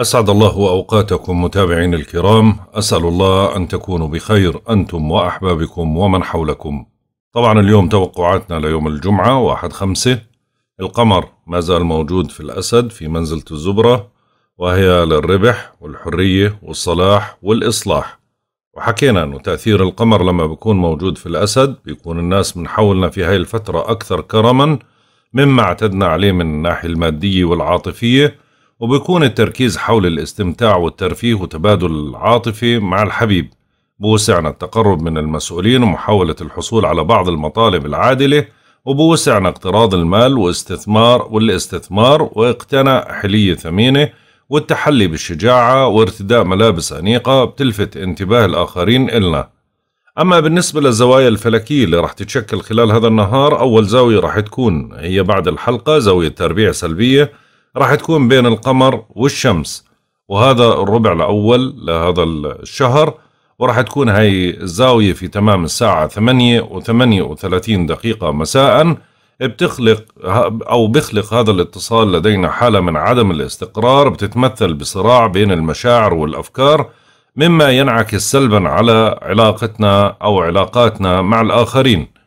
أسعد الله أوقاتكم متابعين الكرام أسأل الله أن تكونوا بخير أنتم وأحبابكم ومن حولكم طبعا اليوم توقعاتنا ليوم الجمعة واحد خمسة القمر ما زال موجود في الأسد في منزلة الزبرة وهي للربح والحرية والصلاح والإصلاح وحكينا أنه تأثير القمر لما بيكون موجود في الأسد بيكون الناس من حولنا في هاي الفترة أكثر كرما مما اعتدنا عليه من الناحية المادية والعاطفية وبيكون التركيز حول الاستمتاع والترفيه وتبادل العاطفة مع الحبيب بوسعنا التقرب من المسؤولين ومحاولة الحصول على بعض المطالب العادلة وبوسعنا اقتراض المال واستثمار والاستثمار واقتناء حلية ثمينة والتحلي بالشجاعة وارتداء ملابس أنيقة بتلفت انتباه الآخرين إلنا أما بالنسبة للزوايا الفلكية اللي راح تتشكل خلال هذا النهار أول زاوية راح تكون هي بعد الحلقة زاوية تربيع سلبية راح تكون بين القمر والشمس وهذا الربع الأول لهذا الشهر وراح تكون هاي الزاوية في تمام الساعة 8 و 38 دقيقة مساء بتخلق أو بخلق هذا الاتصال لدينا حالة من عدم الاستقرار بتتمثل بصراع بين المشاعر والأفكار مما ينعكس سلبا على علاقتنا أو علاقاتنا مع الآخرين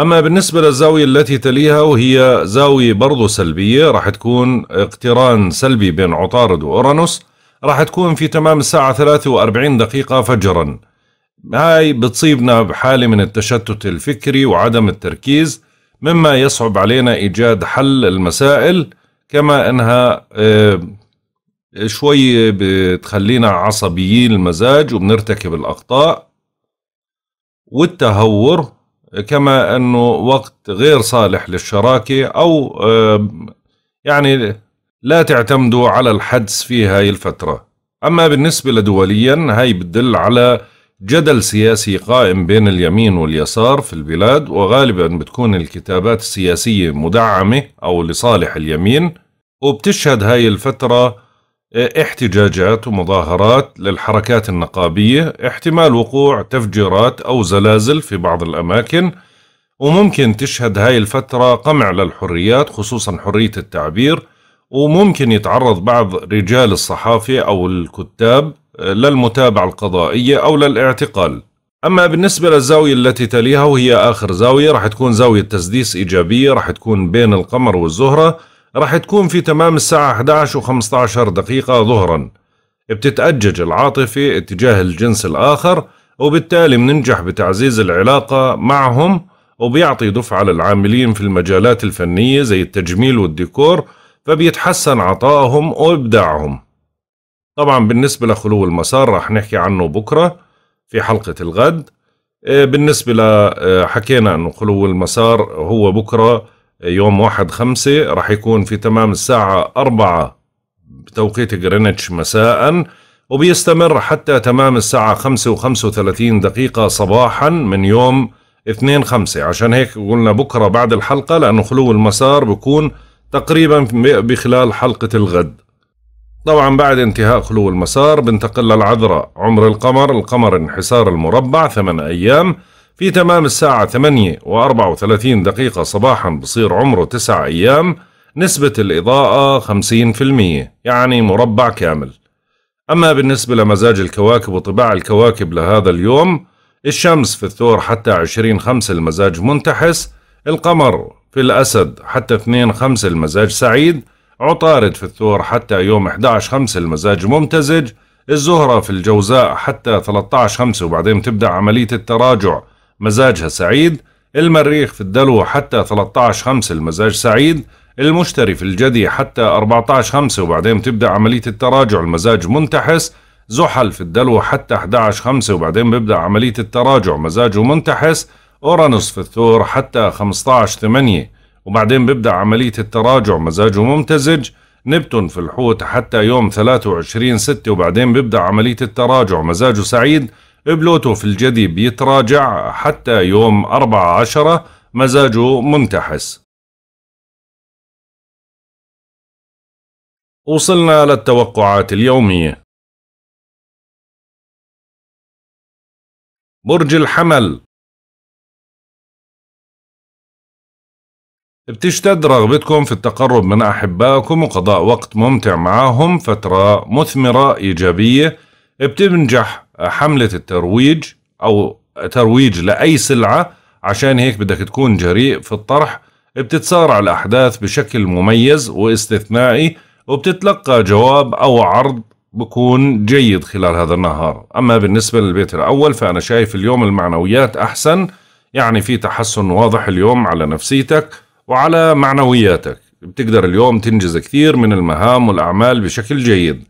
أما بالنسبة للزاوية التي تليها وهي زاوية برضو سلبية راح تكون اقتران سلبي بين عطارد وأورانوس راح تكون في تمام الساعة 43 دقيقة فجرا هاي بتصيبنا بحالة من التشتت الفكري وعدم التركيز مما يصعب علينا إيجاد حل المسائل كما أنها آه، شوي بتخلينا عصبيين المزاج وبنرتكب الأخطاء والتهور كما أنه وقت غير صالح للشراكة أو يعني لا تعتمدوا على الحدس في هاي الفترة أما بالنسبة لدوليا هاي بتدل على جدل سياسي قائم بين اليمين واليسار في البلاد وغالبا بتكون الكتابات السياسية مدعمة أو لصالح اليمين وبتشهد هاي الفترة احتجاجات ومظاهرات للحركات النقابية احتمال وقوع تفجيرات أو زلازل في بعض الأماكن وممكن تشهد هاي الفترة قمع للحريات خصوصا حرية التعبير وممكن يتعرض بعض رجال الصحافة أو الكتاب آه، للمتابعة القضائية أو للاعتقال أما بالنسبة للزاوية التي تليها وهي آخر زاوية راح تكون زاوية تسديس إيجابية راح تكون بين القمر والزهرة راح تكون في تمام الساعة 11 و15 دقيقة ظهرا بتتأجج العاطفة اتجاه الجنس الآخر وبالتالي مننجح بتعزيز العلاقة معهم وبيعطي دفعة للعاملين في المجالات الفنية زي التجميل والديكور فبيتحسن عطائهم وإبداعهم طبعا بالنسبة لخلو المسار راح نحكي عنه بكرة في حلقة الغد آه، بالنسبة لحكينا آه، أنه خلو المسار هو بكرة يوم واحد خمسة راح يكون في تمام الساعة أربعة بتوقيت غرينتش مساء وبيستمر حتى تمام الساعة خمسة وخمسة وثلاثين دقيقة صباحا من يوم اثنين خمسة عشان هيك قلنا بكرة بعد الحلقة لأنه خلو المسار بكون تقريبا بخلال حلقة الغد طبعا بعد انتهاء خلو المسار بنتقل للعذراء عمر القمر القمر انحسار المربع ثمان أيام في تمام الساعة 8 و34 دقيقة صباحا بصير عمره 9 أيام نسبة الإضاءة 50% يعني مربع كامل أما بالنسبة لمزاج الكواكب وطباع الكواكب لهذا اليوم الشمس في الثور حتى 20 خمسة المزاج منتحس القمر في الأسد حتى 2 خمسة المزاج سعيد عطارد في الثور حتى يوم 11 خمسة المزاج ممتزج الزهرة في الجوزاء حتى 13 خمسة وبعدين تبدأ عملية التراجع مزاجها سعيد المريخ في الدلو حتى 13 خمسة المزاج سعيد المشتري في الجدي حتى 14 خمسة وبعدين تبدأ عملية التراجع المزاج منتحس زحل في الدلو حتى 11 خمسة وبعدين بيبدأ عملية التراجع مزاجه منتحس أورانوس في الثور حتى 15 8 وبعدين بيبدأ عملية التراجع مزاجه ممتزج نبتون في الحوت حتى يوم 23 6 وبعدين بيبدأ عملية التراجع مزاجه سعيد بلوتوف الجدي بيتراجع حتى يوم 14 مزاجه منتحس وصلنا للتوقعات اليومية برج الحمل بتشتد رغبتكم في التقرب من أحبائكم وقضاء وقت ممتع معهم فترة مثمرة إيجابية بتنجح حملة الترويج أو ترويج لأي سلعة عشان هيك بدك تكون جريء في الطرح بتتسارع الأحداث بشكل مميز واستثنائي وبتتلقى جواب أو عرض بكون جيد خلال هذا النهار أما بالنسبة للبيت الأول فأنا شايف اليوم المعنويات أحسن يعني في تحسن واضح اليوم على نفسيتك وعلى معنوياتك بتقدر اليوم تنجز كثير من المهام والأعمال بشكل جيد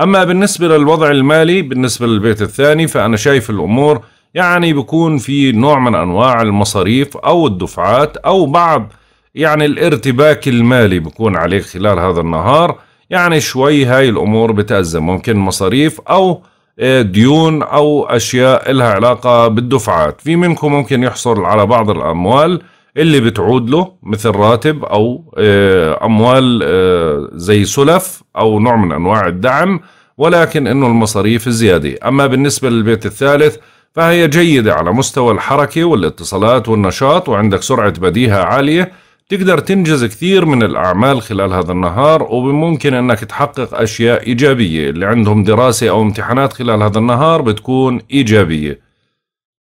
أما بالنسبة للوضع المالي بالنسبة للبيت الثاني فأنا شايف الأمور يعني بكون في نوع من أنواع المصاريف أو الدفعات أو بعض يعني الارتباك المالي بكون عليك خلال هذا النهار يعني شوي هاي الأمور بتأزم ممكن مصاريف أو آه، ديون أو أشياء لها علاقة بالدفعات في منكم ممكن يحصل على بعض الأموال اللي بتعود له مثل راتب او آه، اموال آه، زي سلف او نوع من انواع الدعم ولكن انه المصاريف الزياده اما بالنسبه للبيت الثالث فهي جيده على مستوى الحركه والاتصالات والنشاط وعندك سرعه بديهه عاليه تقدر تنجز كثير من الأعمال خلال هذا النهار وممكن أنك تحقق أشياء إيجابية اللي عندهم دراسة أو امتحانات خلال هذا النهار بتكون إيجابية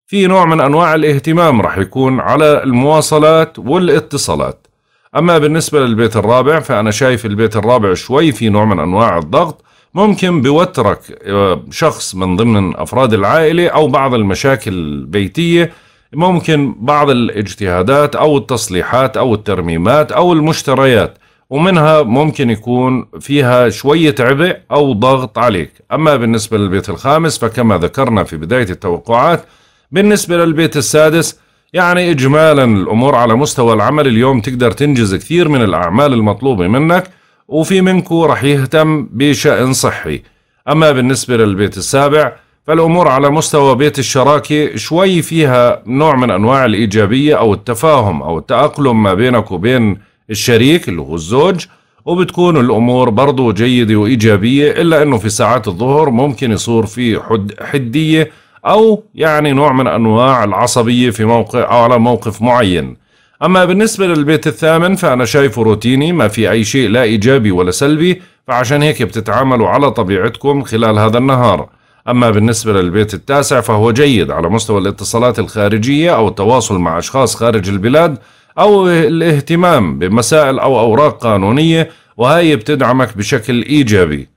في نوع من أنواع الاهتمام رح يكون على المواصلات والاتصالات أما بالنسبة للبيت الرابع فأنا شايف البيت الرابع شوي في نوع من أنواع الضغط ممكن بوترك آه، شخص من ضمن أفراد العائلة أو بعض المشاكل البيتية ممكن بعض الاجتهادات أو التصليحات أو الترميمات أو المشتريات ومنها ممكن يكون فيها شوية عبء أو ضغط عليك أما بالنسبة للبيت الخامس فكما ذكرنا في بداية التوقعات بالنسبة للبيت السادس يعني إجمالا الأمور على مستوى العمل اليوم تقدر تنجز كثير من الأعمال المطلوبة منك وفي منك رح يهتم بشأن صحي أما بالنسبة للبيت السابع فالأمور على مستوى بيت الشراكة شوي فيها نوع من أنواع الإيجابية أو التفاهم أو التأقلم ما بينك وبين الشريك اللي هو الزوج وبتكون الأمور برضو جيدة وإيجابية إلا أنه في ساعات الظهر ممكن يصير في حد حدية أو يعني نوع من أنواع العصبية في موقع أو على موقف معين أما بالنسبة للبيت الثامن فأنا شايفه روتيني ما في أي شيء لا إيجابي ولا سلبي فعشان هيك بتتعاملوا على طبيعتكم خلال هذا النهار أما بالنسبة للبيت التاسع فهو جيد على مستوى الاتصالات الخارجية أو التواصل مع أشخاص خارج البلاد أو الاهتمام بمسائل أو أوراق قانونية وهي بتدعمك بشكل إيجابي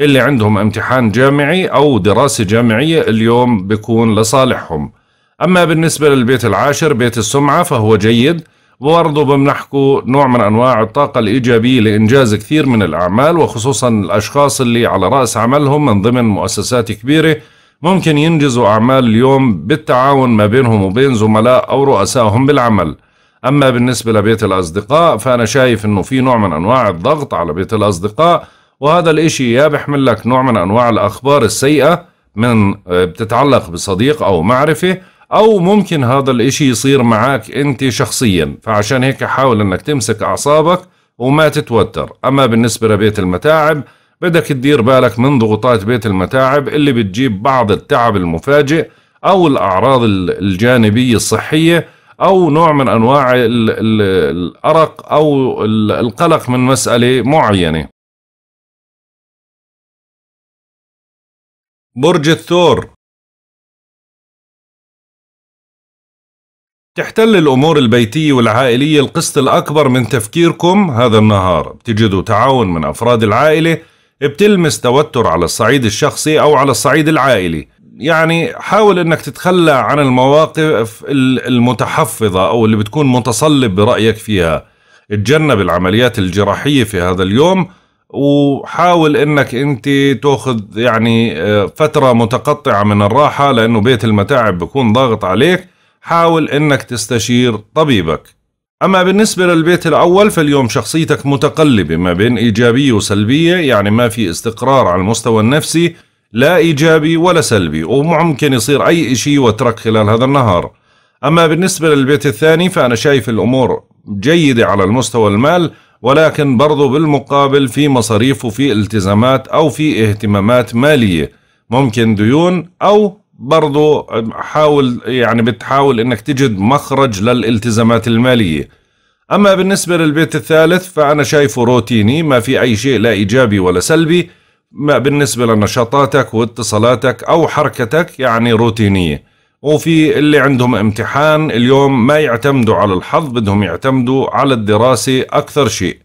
اللي عندهم امتحان جامعي أو دراسة جامعية اليوم بيكون لصالحهم أما بالنسبة للبيت العاشر بيت السمعة فهو جيد وبرضه بمنحكوا نوع من أنواع الطاقة الإيجابية لإنجاز كثير من الأعمال وخصوصا الأشخاص اللي على رأس عملهم من ضمن مؤسسات كبيرة ممكن ينجزوا أعمال اليوم بالتعاون ما بينهم وبين زملاء أو رؤسائهم بالعمل أما بالنسبة لبيت الأصدقاء فأنا شايف أنه في نوع من أنواع الضغط على بيت الأصدقاء وهذا الاشي يا بحمل لك نوع من انواع الاخبار السيئة من آه، بتتعلق بصديق او معرفة او ممكن هذا الاشي يصير معك انت شخصيا فعشان هيك حاول انك تمسك اعصابك وما تتوتر اما بالنسبة لبيت المتاعب بدك تدير بالك من ضغوطات بيت المتاعب اللي بتجيب بعض التعب المفاجئ او الاعراض الجانبية الصحية او نوع من انواع الارق او القلق من مسألة معينة برج الثور تحتل الأمور البيتية والعائلية القسط الأكبر من تفكيركم هذا النهار بتجدوا تعاون من أفراد العائلة بتلمس توتر على الصعيد الشخصي أو على الصعيد العائلي يعني حاول أنك تتخلى عن المواقف المتحفظة أو اللي بتكون متصلب برأيك فيها اتجنب العمليات الجراحية في هذا اليوم وحاول انك انت تاخذ يعني آه، فتره متقطعه من الراحه لانه بيت المتاعب بيكون ضاغط عليك حاول انك تستشير طبيبك اما بالنسبه للبيت الاول فاليوم شخصيتك متقلبه ما بين ايجابيه وسلبيه يعني ما في استقرار على المستوى النفسي لا ايجابي ولا سلبي وممكن يصير اي شيء وترك خلال هذا النهار اما بالنسبه للبيت الثاني فانا شايف الامور جيده على المستوى المال ولكن برضو بالمقابل في مصاريف وفي التزامات أو في اهتمامات مالية ممكن ديون أو برضو حاول يعني بتحاول انك تجد مخرج للالتزامات المالية اما بالنسبة للبيت الثالث فانا شايفه روتيني ما في اي شيء لا ايجابي ولا سلبي ما بالنسبة لنشاطاتك واتصالاتك او حركتك يعني روتينية وفي اللي عندهم امتحان اليوم ما يعتمدوا على الحظ بدهم يعتمدوا على الدراسة أكثر شيء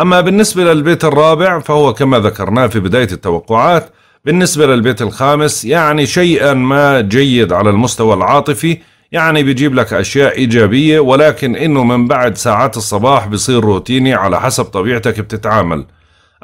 أما بالنسبة للبيت الرابع فهو كما ذكرناه في بداية التوقعات بالنسبة للبيت الخامس يعني شيئا ما جيد على المستوى العاطفي يعني بيجيب لك أشياء إيجابية ولكن إنه من بعد ساعات الصباح بصير روتيني على حسب طبيعتك بتتعامل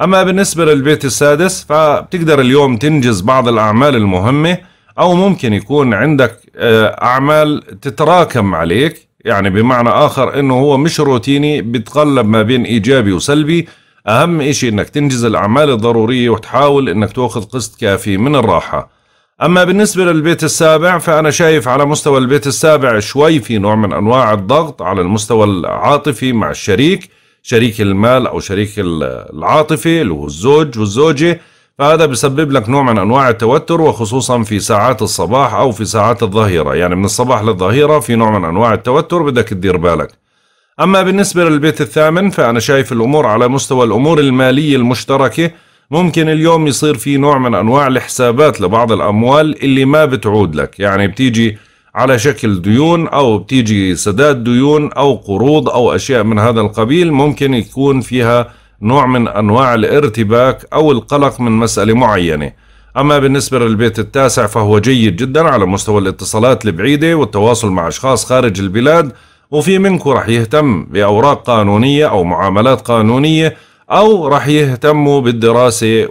أما بالنسبة للبيت السادس فبتقدر اليوم تنجز بعض الأعمال المهمة او ممكن يكون عندك آه، اعمال تتراكم عليك يعني بمعنى اخر انه هو مش روتيني بتقلب ما بين ايجابي وسلبي اهم اشي انك تنجز الاعمال الضرورية وتحاول انك تاخذ قسط كافي من الراحة اما بالنسبة للبيت السابع فانا شايف على مستوى البيت السابع شوي في نوع من انواع الضغط على المستوى العاطفي مع الشريك شريك المال او شريك العاطفي اللي هو الزوج والزوجة فهذا بيسبب لك نوع من انواع التوتر وخصوصا في ساعات الصباح او في ساعات الظهيره يعني من الصباح للظهيره في نوع من انواع التوتر بدك تدير بالك اما بالنسبه للبيت الثامن فانا شايف الامور على مستوى الامور الماليه المشتركه ممكن اليوم يصير في نوع من انواع الحسابات لبعض الاموال اللي ما بتعود لك يعني بتيجي على شكل ديون او بتيجي سداد ديون او قروض او اشياء من هذا القبيل ممكن يكون فيها نوع من أنواع الارتباك أو القلق من مسألة معينة أما بالنسبة للبيت التاسع فهو جيد جدا على مستوى الاتصالات البعيدة والتواصل مع أشخاص خارج البلاد وفي منكم رح يهتم بأوراق قانونية أو معاملات قانونية أو رح يهتموا بالدراسة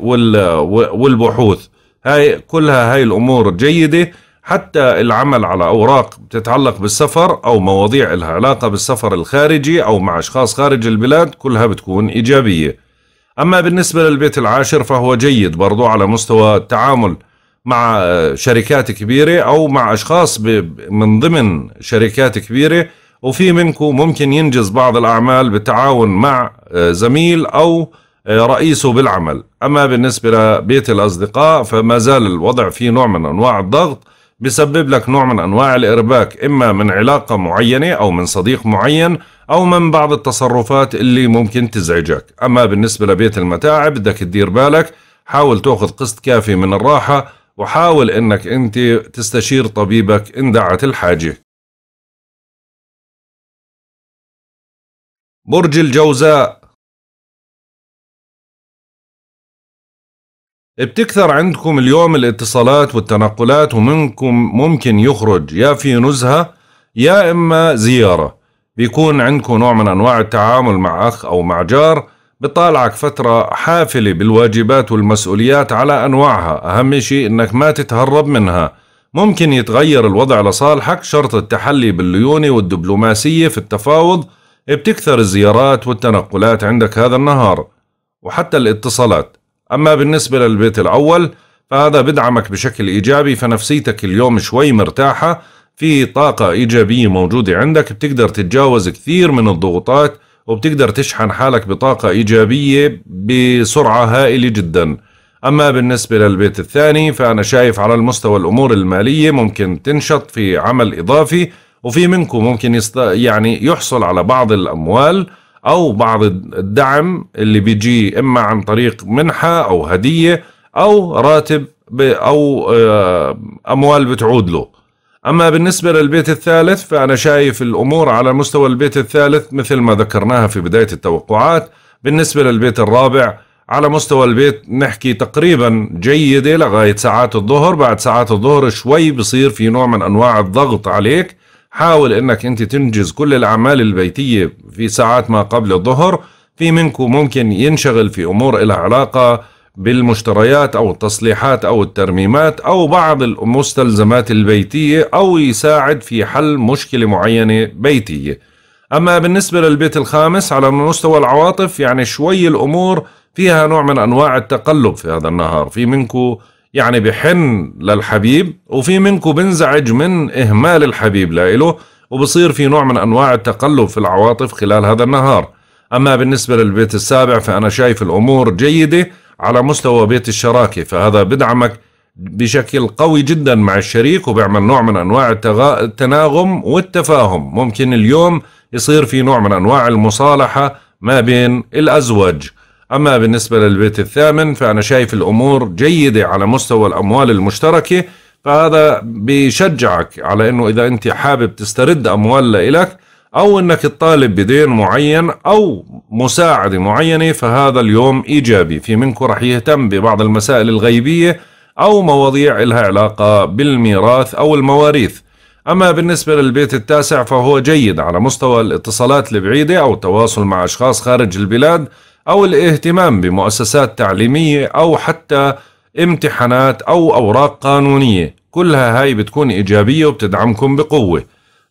والبحوث هاي كلها هاي الأمور جيدة حتى العمل على أوراق بتتعلق بالسفر أو مواضيع لها علاقة بالسفر الخارجي أو مع أشخاص خارج البلاد كلها بتكون إيجابية أما بالنسبة للبيت العاشر فهو جيد برضو على مستوى التعامل مع شركات كبيرة أو مع أشخاص من ضمن شركات كبيرة وفي منكم ممكن ينجز بعض الأعمال بالتعاون مع زميل أو رئيسه بالعمل أما بالنسبة لبيت الأصدقاء فما زال الوضع فيه نوع من أنواع الضغط بسبب لك نوع من أنواع الإرباك إما من علاقة معينة أو من صديق معين أو من بعض التصرفات اللي ممكن تزعجك أما بالنسبة لبيت المتاعب بدك تدير بالك حاول تأخذ قسط كافي من الراحة وحاول أنك أنت تستشير طبيبك إن دعت الحاجة برج الجوزاء بتكثر عندكم اليوم الاتصالات والتنقلات ومنكم ممكن يخرج يا في نزهة يا إما زيارة بيكون عندكم نوع من أنواع التعامل مع أخ أو مع جار بطالعك فترة حافلة بالواجبات والمسؤوليات على أنواعها أهم شيء إنك ما تتهرب منها ممكن يتغير الوضع لصالحك شرط التحلي بالليونة والدبلوماسية في التفاوض بتكثر الزيارات والتنقلات عندك هذا النهار وحتى الاتصالات أما بالنسبة للبيت الأول فهذا بدعمك بشكل إيجابي فنفسيتك اليوم شوي مرتاحة في طاقة إيجابية موجودة عندك بتقدر تتجاوز كثير من الضغوطات وبتقدر تشحن حالك بطاقة إيجابية بسرعة هائلة جدا أما بالنسبة للبيت الثاني فأنا شايف على المستوى الأمور المالية ممكن تنشط في عمل إضافي وفي منكم ممكن يست... يعني يحصل على بعض الأموال او بعض الدعم اللي بيجي اما عن طريق منحه او هديه او راتب او آه، اموال بتعود له اما بالنسبه للبيت الثالث فانا شايف الامور على مستوى البيت الثالث مثل ما ذكرناها في بدايه التوقعات بالنسبه للبيت الرابع على مستوى البيت نحكي تقريبا جيدة لغاية ساعات الظهر بعد ساعات الظهر شوي بصير في نوع من أنواع الضغط عليك حاول انك انت تنجز كل الاعمال البيتيه في ساعات ما قبل الظهر في منكم ممكن ينشغل في امور لها علاقه بالمشتريات او التصليحات او الترميمات او بعض المستلزمات البيتيه او يساعد في حل مشكله معينه بيتيه. اما بالنسبه للبيت الخامس على مستوى العواطف يعني شوي الامور فيها نوع من انواع التقلب في هذا النهار، في منكم يعني بحن للحبيب وفي منكم بنزعج من إهمال الحبيب لإله وبصير في نوع من أنواع التقلب في العواطف خلال هذا النهار أما بالنسبة للبيت السابع فأنا شايف الأمور جيدة على مستوى بيت الشراكة فهذا بدعمك بشكل قوي جدا مع الشريك وبيعمل نوع من أنواع التناغم والتفاهم ممكن اليوم يصير في نوع من أنواع المصالحة ما بين الأزواج أما بالنسبة للبيت الثامن فأنا شايف الأمور جيدة على مستوى الأموال المشتركة فهذا بشجعك على أنه إذا أنت حابب تسترد أموال لإلك أو أنك تطالب بدين معين أو مساعدة معينة فهذا اليوم إيجابي في منكم رح يهتم ببعض المسائل الغيبية أو مواضيع لها علاقة بالميراث أو المواريث أما بالنسبة للبيت التاسع فهو جيد على مستوى الاتصالات البعيدة أو التواصل مع أشخاص خارج البلاد أو الاهتمام بمؤسسات تعليمية أو حتى امتحانات أو أوراق قانونية كلها هاي بتكون إيجابية وبتدعمكم بقوة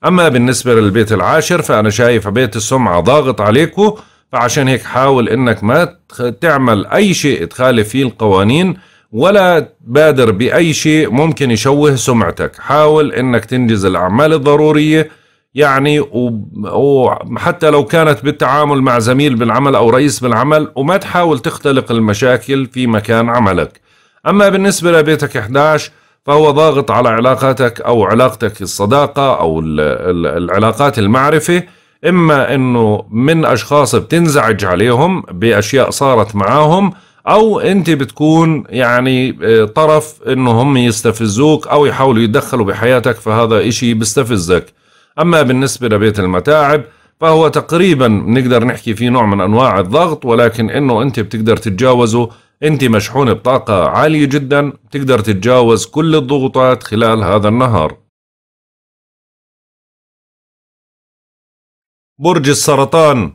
أما بالنسبة للبيت العاشر فأنا شايف بيت السمعة ضاغط عليكم فعشان هيك حاول إنك ما تعمل أي شيء تخالف فيه القوانين ولا تبادر بأي شيء ممكن يشوه سمعتك حاول إنك تنجز الأعمال الضرورية يعني وحتى لو كانت بالتعامل مع زميل بالعمل أو رئيس بالعمل وما تحاول تختلق المشاكل في مكان عملك أما بالنسبة لبيتك 11 فهو ضاغط على علاقاتك أو علاقتك الصداقة أو العلاقات المعرفة إما أنه من أشخاص بتنزعج عليهم بأشياء صارت معاهم أو أنت بتكون يعني آه، طرف أنه هم يستفزوك أو يحاولوا يتدخلوا بحياتك فهذا إشي بيستفزك أما بالنسبة لبيت المتاعب فهو تقريبا بنقدر نحكي فيه نوع من أنواع الضغط ولكن إنه أنت بتقدر تتجاوزه أنت مشحون بطاقة عالية جدا بتقدر تتجاوز كل الضغوطات خلال هذا النهار برج السرطان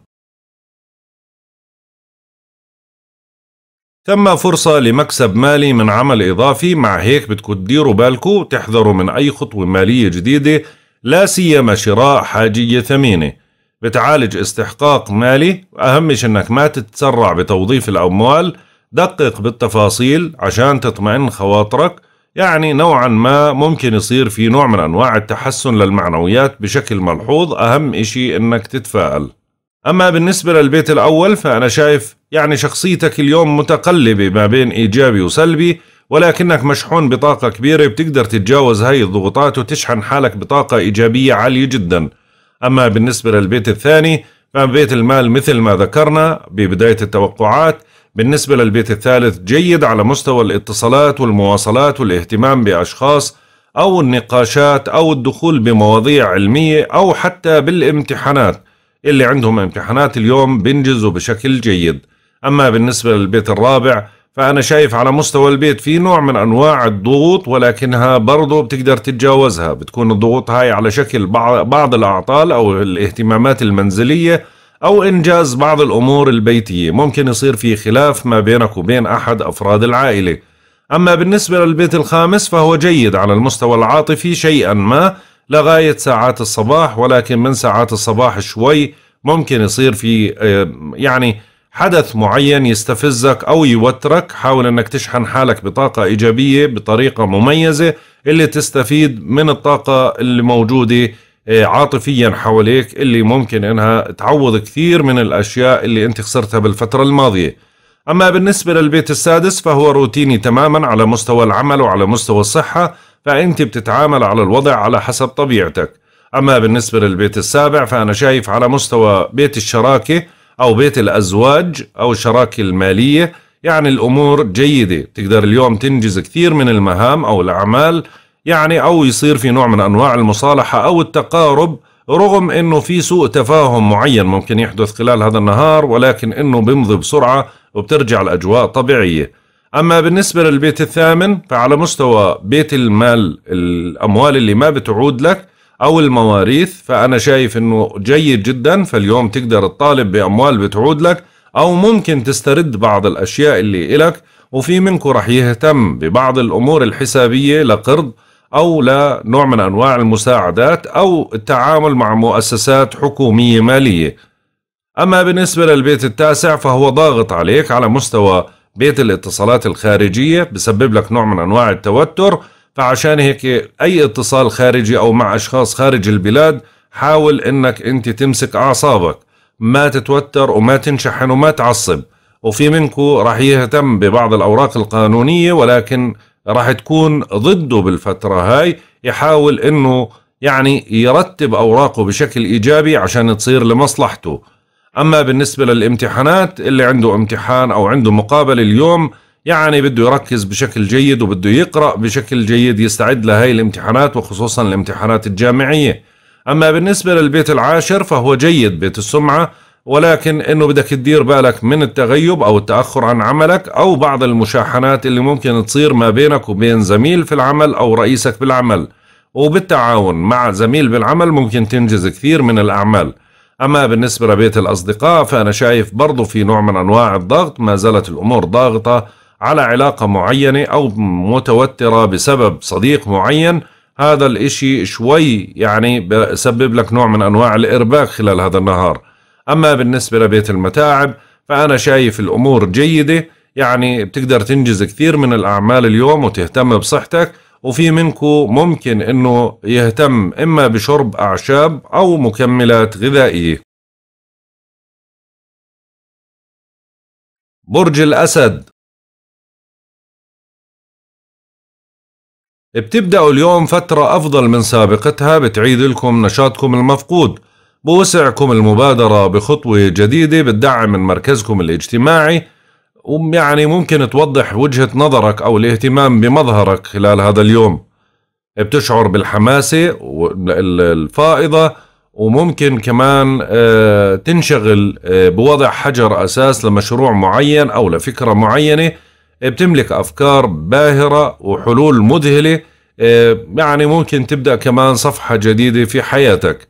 ثم فرصة لمكسب مالي من عمل إضافي مع هيك بتكون تديروا بالكو تحذروا من أي خطوة مالية جديدة لا سيما شراء حاجية ثمينة بتعالج استحقاق مالي وأهم شيء أنك ما تتسرع بتوظيف الأموال دقق بالتفاصيل عشان تطمئن خواطرك يعني نوعا ما ممكن يصير في نوع من أنواع التحسن للمعنويات بشكل ملحوظ أهم شيء أنك تتفائل أما بالنسبة للبيت الأول فأنا شايف يعني شخصيتك اليوم متقلبة ما بين إيجابي وسلبي ولكنك مشحون بطاقة كبيرة بتقدر تتجاوز هاي الضغوطات وتشحن حالك بطاقة إيجابية عالية جدا أما بالنسبة للبيت الثاني فبيت المال مثل ما ذكرنا ببداية التوقعات بالنسبة للبيت الثالث جيد على مستوى الاتصالات والمواصلات والاهتمام بأشخاص أو النقاشات أو الدخول بمواضيع علمية أو حتى بالامتحانات اللي عندهم امتحانات اليوم بينجزوا بشكل جيد أما بالنسبة للبيت الرابع فأنا شايف على مستوى البيت في نوع من أنواع الضغوط ولكنها برضو بتقدر تتجاوزها بتكون الضغوط هاي على شكل بعض الأعطال أو الاهتمامات المنزلية أو إنجاز بعض الأمور البيتية ممكن يصير في خلاف ما بينك وبين أحد أفراد العائلة أما بالنسبة للبيت الخامس فهو جيد على المستوى العاطفي شيئا ما لغاية ساعات الصباح ولكن من ساعات الصباح شوي ممكن يصير في آه، يعني حدث معين يستفزك أو يوترك حاول أنك تشحن حالك بطاقة إيجابية بطريقة مميزة اللي تستفيد من الطاقة اللي موجودة آه، عاطفيا حواليك اللي ممكن انها تعوض كثير من الاشياء اللي انت خسرتها بالفترة الماضية اما بالنسبة للبيت السادس فهو روتيني تماما على مستوى العمل وعلى مستوى الصحة فانت بتتعامل على الوضع على حسب طبيعتك اما بالنسبة للبيت السابع فانا شايف على مستوى بيت الشراكة أو بيت الأزواج أو الشراكة المالية يعني الأمور جيدة تقدر اليوم تنجز كثير من المهام أو الأعمال يعني أو يصير في نوع من أنواع المصالحة أو التقارب رغم أنه في سوء تفاهم معين ممكن يحدث خلال هذا النهار ولكن أنه بيمضي بسرعة وبترجع الأجواء طبيعية أما بالنسبة للبيت الثامن فعلى مستوى بيت المال الأموال اللي ما بتعود لك او المواريث فانا شايف انه جيد جدا فاليوم تقدر تطالب باموال بتعود لك او ممكن تسترد بعض الاشياء اللي الك وفي منكم رح يهتم ببعض الامور الحسابيه لقرض او لنوع من انواع المساعدات او التعامل مع مؤسسات حكوميه ماليه. اما بالنسبه للبيت التاسع فهو ضاغط عليك على مستوى بيت الاتصالات الخارجيه بسبب لك نوع من انواع التوتر فعشان هيك اي اتصال خارجي او مع اشخاص خارج البلاد حاول انك انت تمسك اعصابك ما تتوتر وما تنشحن وما تعصب وفي منكم راح يهتم ببعض الاوراق القانونيه ولكن راح تكون ضده بالفتره هاي يحاول انه يعني يرتب اوراقه بشكل ايجابي عشان تصير لمصلحته اما بالنسبه للامتحانات اللي عنده امتحان او عنده مقابله اليوم يعني بده يركز بشكل جيد وبده يقرأ بشكل جيد يستعد لهي الامتحانات وخصوصا الامتحانات الجامعية أما بالنسبة للبيت العاشر فهو جيد بيت السمعة ولكن انه بدك تدير بالك من التغيب او التاخر عن عملك او بعض المشاحنات اللي ممكن تصير ما بينك وبين زميل في العمل او رئيسك بالعمل وبالتعاون مع زميل بالعمل ممكن تنجز كثير من الاعمال اما بالنسبه لبيت الاصدقاء فانا شايف برضو في نوع من انواع الضغط ما زالت الامور ضاغطه على علاقة معينة أو متوترة بسبب صديق معين هذا الإشي شوي يعني بسبب لك نوع من أنواع الإرباك خلال هذا النهار أما بالنسبة لبيت المتاعب فأنا شايف الأمور جيدة يعني بتقدر تنجز كثير من الأعمال اليوم وتهتم بصحتك وفي منكو ممكن أنه يهتم إما بشرب أعشاب أو مكملات غذائية برج الأسد بتبدأوا اليوم فترة أفضل من سابقتها بتعيد لكم نشاطكم المفقود بوسعكم المبادرة بخطوة جديدة بتدعم من مركزكم الاجتماعي ويعني ممكن توضح وجهة نظرك أو الاهتمام بمظهرك خلال هذا اليوم بتشعر بالحماسة الفائضة وممكن كمان آه، تنشغل آه، بوضع حجر أساس لمشروع معين أو لفكرة معينة بتملك افكار باهره وحلول مذهله آه، يعني ممكن تبدا كمان صفحه جديده في حياتك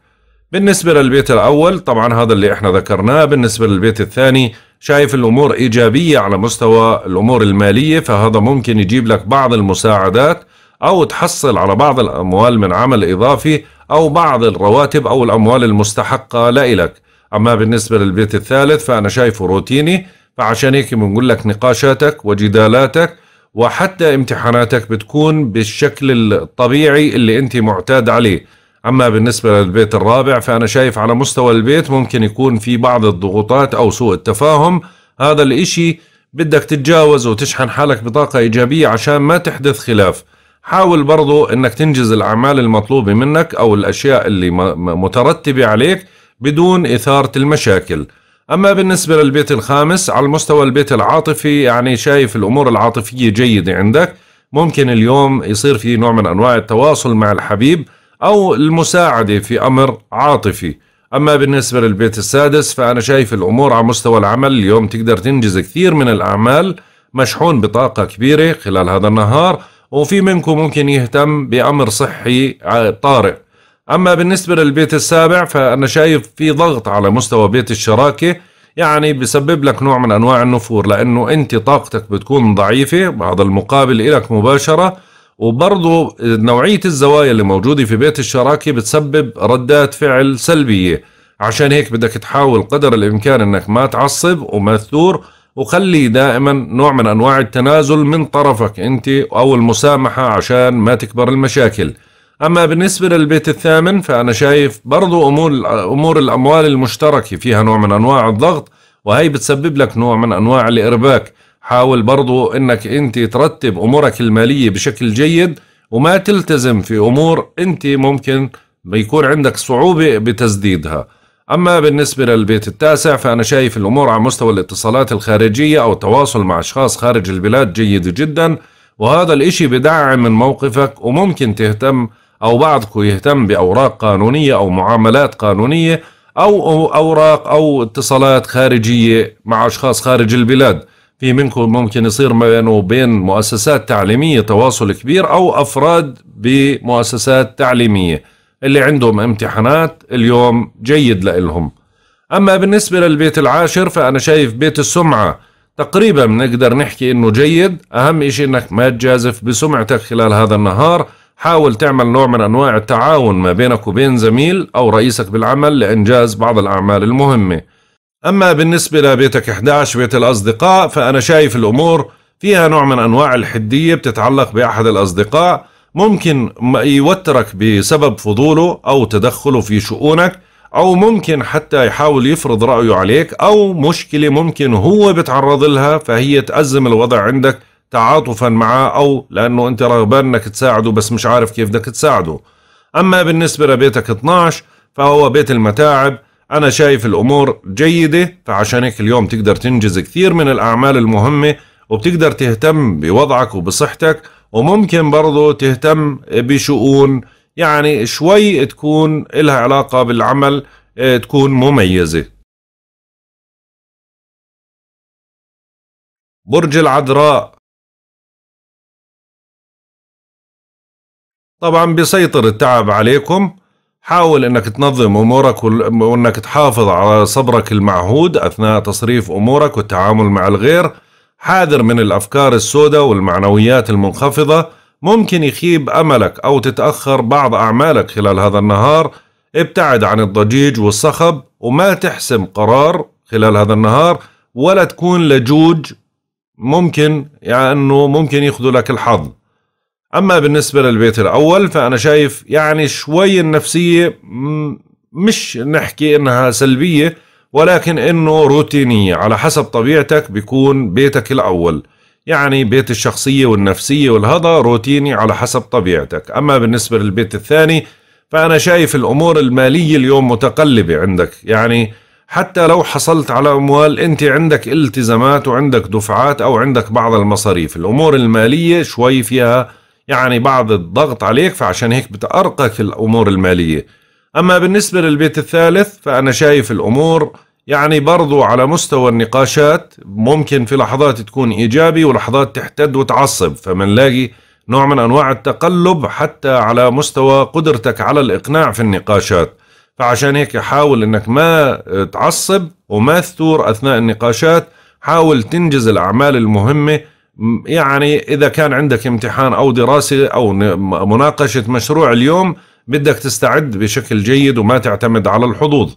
بالنسبه للبيت الاول طبعا هذا اللي احنا ذكرناه بالنسبه للبيت الثاني شايف الامور ايجابيه على مستوى الامور الماليه فهذا ممكن يجيب لك بعض المساعدات او تحصل على بعض الاموال من عمل اضافي او بعض الرواتب او الاموال المستحقه لإلك اما بالنسبه للبيت الثالث فانا شايفه روتيني فعشان هيك بنقول لك نقاشاتك وجدالاتك وحتى امتحاناتك بتكون بالشكل الطبيعي اللي انت معتاد عليه اما بالنسبه للبيت الرابع فانا شايف على مستوى البيت ممكن يكون في بعض الضغوطات او سوء التفاهم هذا الاشي بدك تتجاوز وتشحن حالك بطاقه ايجابيه عشان ما تحدث خلاف حاول برضو انك تنجز الاعمال المطلوبه منك او الاشياء اللي مترتبه عليك بدون اثاره المشاكل أما بالنسبة للبيت الخامس على المستوى البيت العاطفي يعني شايف الأمور العاطفية جيدة عندك ممكن اليوم يصير في نوع من أنواع التواصل مع الحبيب أو المساعدة في أمر عاطفي أما بالنسبة للبيت السادس فأنا شايف الأمور على مستوى العمل اليوم تقدر تنجز كثير من الأعمال مشحون بطاقة كبيرة خلال هذا النهار وفي منكم ممكن يهتم بأمر صحي آه، طارئ أما بالنسبة للبيت السابع فأنا شايف في ضغط على مستوى بيت الشراكة يعني بسبب لك نوع من أنواع النفور لأنه أنت طاقتك بتكون ضعيفة بعض المقابل إلك مباشرة وبرضه نوعية الزوايا اللي موجودة في بيت الشراكة بتسبب ردات فعل سلبية عشان هيك بدك تحاول قدر الإمكان أنك ما تعصب وما تثور وخلي دائما نوع من أنواع التنازل من طرفك أنت أو المسامحة عشان ما تكبر المشاكل أما بالنسبة للبيت الثامن فأنا شايف برضو أمور أمور الأموال المشتركة فيها نوع من أنواع الضغط وهي بتسبب لك نوع من أنواع الإرباك حاول برضو أنك أنت ترتب أمورك المالية بشكل جيد وما تلتزم في أمور أنت ممكن بيكون عندك صعوبة بتسديدها أما بالنسبة للبيت التاسع فأنا شايف الأمور على مستوى الاتصالات الخارجية أو التواصل مع أشخاص خارج البلاد جيدة جدا وهذا الإشي بدعم من موقفك وممكن تهتم أو بعضكم يهتم بأوراق قانونية أو معاملات قانونية أو أوراق أو اتصالات خارجية مع أشخاص خارج البلاد في منكم ممكن يصير ما بينه وبين مؤسسات تعليمية تواصل كبير أو أفراد بمؤسسات تعليمية اللي عندهم امتحانات اليوم جيد لإلهم أما بالنسبة للبيت العاشر فأنا شايف بيت السمعة تقريبا بنقدر نحكي إنه جيد أهم إشي إنك ما تجازف بسمعتك خلال هذا النهار حاول تعمل نوع من أنواع التعاون ما بينك وبين زميل أو رئيسك بالعمل لإنجاز بعض الأعمال المهمة أما بالنسبة لبيتك 11 بيت الأصدقاء فأنا شايف الأمور فيها نوع من أنواع الحدية بتتعلق بأحد الأصدقاء ممكن يوترك بسبب فضوله أو تدخله في شؤونك أو ممكن حتى يحاول يفرض رأيه عليك أو مشكلة ممكن هو بتعرض لها فهي تأزم الوضع عندك تعاطفا معاه او لانه انت رغبان انك تساعده بس مش عارف كيف بدك تساعده اما بالنسبه لبيتك 12 فهو بيت المتاعب انا شايف الامور جيده فعشان هيك اليوم تقدر تنجز كثير من الاعمال المهمه وبتقدر تهتم بوضعك وبصحتك وممكن برضه تهتم بشؤون يعني شوي تكون لها علاقه بالعمل آه، تكون مميزه برج العذراء طبعا بيسيطر التعب عليكم حاول انك تنظم امورك وانك تحافظ على صبرك المعهود اثناء تصريف امورك والتعامل مع الغير حاذر من الافكار السوداء والمعنويات المنخفضه ممكن يخيب املك او تتاخر بعض اعمالك خلال هذا النهار ابتعد عن الضجيج والصخب وما تحسم قرار خلال هذا النهار ولا تكون لجوج ممكن يعني انه ممكن ياخذوا لك الحظ اما بالنسبه للبيت الاول فانا شايف يعني شوي النفسيه مش نحكي انها سلبيه ولكن انه روتينيه على حسب طبيعتك بيكون بيتك الاول يعني بيت الشخصيه والنفسيه والهذا روتيني على حسب طبيعتك اما بالنسبه للبيت الثاني فانا شايف الامور الماليه اليوم متقلبه عندك يعني حتى لو حصلت على اموال انت عندك التزامات وعندك دفعات او عندك بعض المصاريف الامور الماليه شوي فيها يعني بعض الضغط عليك فعشان هيك بتأرقك الأمور المالية أما بالنسبة للبيت الثالث فأنا شايف الأمور يعني برضو على مستوى النقاشات ممكن في لحظات تكون إيجابي ولحظات تحتد وتعصب فمنلاقي نوع من أنواع التقلب حتى على مستوى قدرتك على الإقناع في النقاشات فعشان هيك حاول أنك ما تعصب وما تثور أثناء النقاشات حاول تنجز الأعمال المهمة يعني اذا كان عندك امتحان او دراسه او مناقشه مشروع اليوم بدك تستعد بشكل جيد وما تعتمد على الحظوظ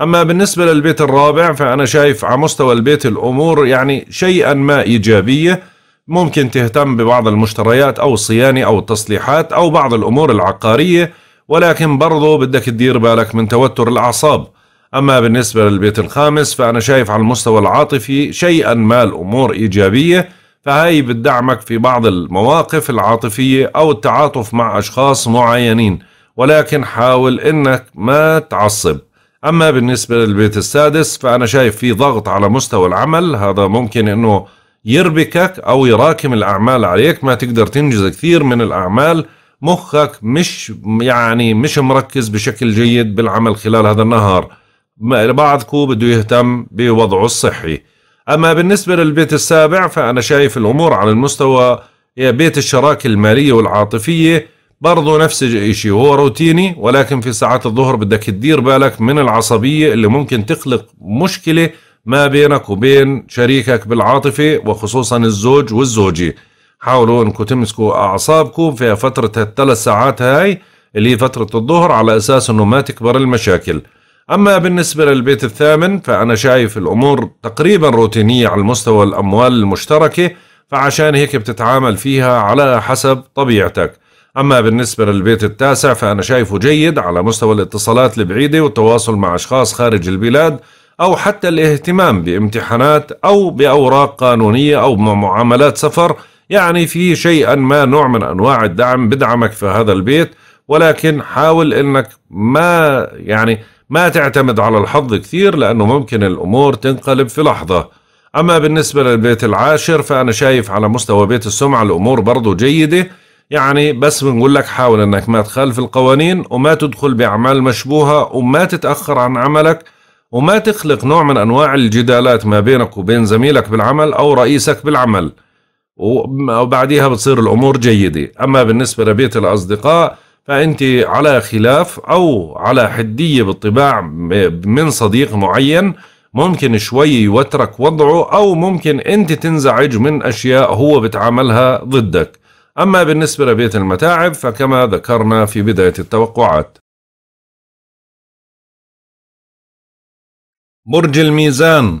اما بالنسبه للبيت الرابع فانا شايف على مستوى البيت الامور يعني شيئا ما ايجابيه ممكن تهتم ببعض المشتريات او الصيانه او التصليحات او بعض الامور العقاريه ولكن برضو بدك تدير بالك من توتر الاعصاب اما بالنسبه للبيت الخامس فانا شايف على المستوى العاطفي شيئا ما الامور ايجابيه فهي بتدعمك في بعض المواقف العاطفية أو التعاطف مع أشخاص معينين ولكن حاول أنك ما تعصب أما بالنسبة للبيت السادس فأنا شايف في ضغط على مستوى العمل هذا ممكن أنه يربكك أو يراكم الأعمال عليك ما تقدر تنجز كثير من الأعمال مخك مش يعني مش مركز بشكل جيد بالعمل خلال هذا النهار بعضكم بده يهتم بوضعه الصحي أما بالنسبة للبيت السابع فأنا شايف الأمور على المستوى بيت الشراكة المالية والعاطفية برضه نفس الشيء هو روتيني ولكن في ساعات الظهر بدك تدير بالك من العصبية اللي ممكن تخلق مشكلة ما بينك وبين شريكك بالعاطفة وخصوصا الزوج والزوجة حاولوا انكم تمسكوا اعصابكم في فترة الثلاث ساعات هاي اللي هي فترة الظهر على اساس انه ما تكبر المشاكل أما بالنسبة للبيت الثامن فأنا شايف الأمور تقريبا روتينية على المستوى الأموال المشتركة فعشان هيك بتتعامل فيها على حسب طبيعتك أما بالنسبة للبيت التاسع فأنا شايفه جيد على مستوى الاتصالات البعيدة والتواصل مع أشخاص خارج البلاد أو حتى الاهتمام بامتحانات أو بأوراق قانونية أو معاملات سفر يعني في شيئا ما نوع من أنواع الدعم بدعمك في هذا البيت ولكن حاول أنك ما يعني ما تعتمد على الحظ كثير لأنه ممكن الأمور تنقلب في لحظة أما بالنسبة للبيت العاشر فأنا شايف على مستوى بيت السمعة الأمور برضو جيدة يعني بس بنقول لك حاول أنك ما تخالف القوانين وما تدخل بأعمال مشبوهة وما تتأخر عن عملك وما تخلق نوع من أنواع الجدالات ما بينك وبين زميلك بالعمل أو رئيسك بالعمل وبعديها بتصير الأمور جيدة أما بالنسبة لبيت الأصدقاء فانت على خلاف او على حديه بالطباع من صديق معين ممكن شوي يوترك وضعه او ممكن انت تنزعج من اشياء هو بتعاملها ضدك اما بالنسبه لبيت المتاعب فكما ذكرنا في بدايه التوقعات برج الميزان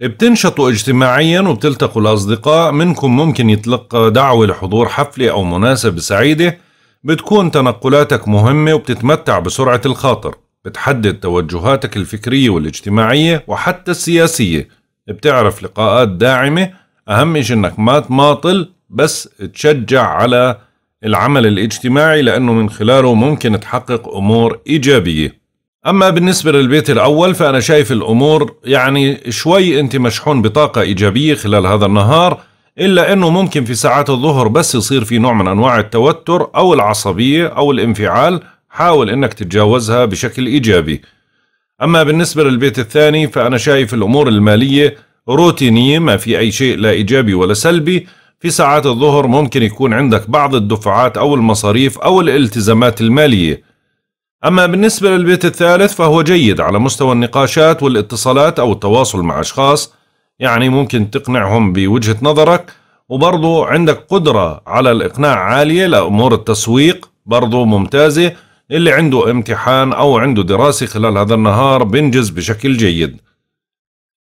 بتنشطوا اجتماعيا وبتلتقوا الأصدقاء منكم ممكن يتلقى دعوة لحضور حفلة أو مناسبة سعيدة بتكون تنقلاتك مهمة وبتتمتع بسرعة الخاطر بتحدد توجهاتك الفكرية والاجتماعية وحتى السياسية بتعرف لقاءات داعمة أهم شيء إنك ما تماطل بس تشجع على العمل الاجتماعي لأنه من خلاله ممكن تحقق أمور إيجابية أما بالنسبة للبيت الأول فأنا شايف الأمور يعني شوي أنت مشحون بطاقة إيجابية خلال هذا النهار إلا أنه ممكن في ساعات الظهر بس يصير في نوع من أنواع التوتر أو العصبية أو الانفعال حاول أنك تتجاوزها بشكل إيجابي أما بالنسبة للبيت الثاني فأنا شايف الأمور المالية روتينية ما في أي شيء لا إيجابي ولا سلبي في ساعات الظهر ممكن يكون عندك بعض الدفعات أو المصاريف أو الالتزامات المالية أما بالنسبة للبيت الثالث فهو جيد على مستوى النقاشات والاتصالات أو التواصل مع أشخاص يعني ممكن تقنعهم بوجهة نظرك وبرضو عندك قدرة على الإقناع عالية لأمور التسويق برضو ممتازة اللي عنده امتحان أو عنده دراسة خلال هذا النهار بنجز بشكل جيد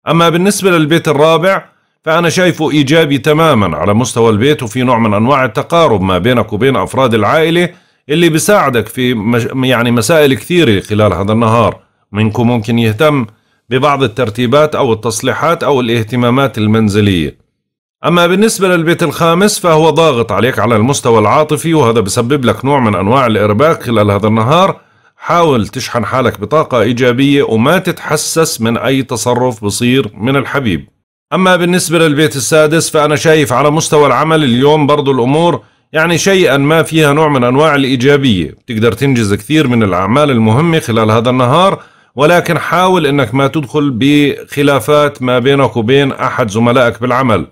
أما بالنسبة للبيت الرابع فأنا شايفه إيجابي تماما على مستوى البيت وفي نوع من أنواع التقارب ما بينك وبين أفراد العائلة اللي بيساعدك في مش يعني مسائل كثيرة خلال هذا النهار منكم ممكن يهتم ببعض الترتيبات أو التصليحات أو الاهتمامات المنزلية أما بالنسبة للبيت الخامس فهو ضاغط عليك على المستوى العاطفي وهذا بسبب لك نوع من أنواع الإرباك خلال هذا النهار حاول تشحن حالك بطاقة إيجابية وما تتحسس من أي تصرف بصير من الحبيب أما بالنسبة للبيت السادس فأنا شايف على مستوى العمل اليوم برضو الأمور يعني شيئا ما فيها نوع من أنواع الإيجابية بتقدر تنجز كثير من الأعمال المهمة خلال هذا النهار ولكن حاول أنك ما تدخل بخلافات ما بينك وبين أحد زملائك بالعمل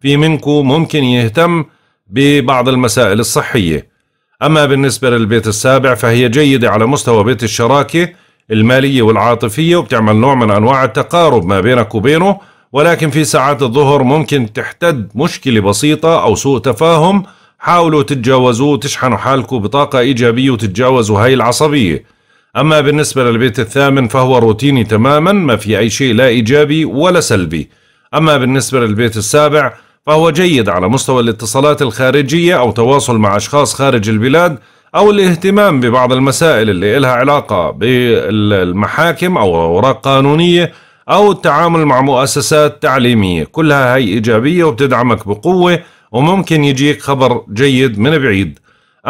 في منكم ممكن يهتم ببعض المسائل الصحية أما بالنسبة للبيت السابع فهي جيدة على مستوى بيت الشراكة المالية والعاطفية وبتعمل نوع من أنواع التقارب ما بينك وبينه ولكن في ساعات الظهر ممكن تحتد مشكلة بسيطة أو سوء تفاهم حاولوا تتجاوزوه وتشحنوا حالكم بطاقة إيجابية وتتجاوزوا هاي العصبية أما بالنسبة للبيت الثامن فهو روتيني تماما ما في أي شيء لا إيجابي ولا سلبي أما بالنسبة للبيت السابع فهو جيد على مستوى الاتصالات الخارجية أو تواصل مع أشخاص خارج البلاد أو الاهتمام ببعض المسائل اللي إلها علاقة بالمحاكم أو أوراق قانونية أو التعامل مع مؤسسات تعليمية كلها هي إيجابية وبتدعمك بقوة وممكن يجيك خبر جيد من بعيد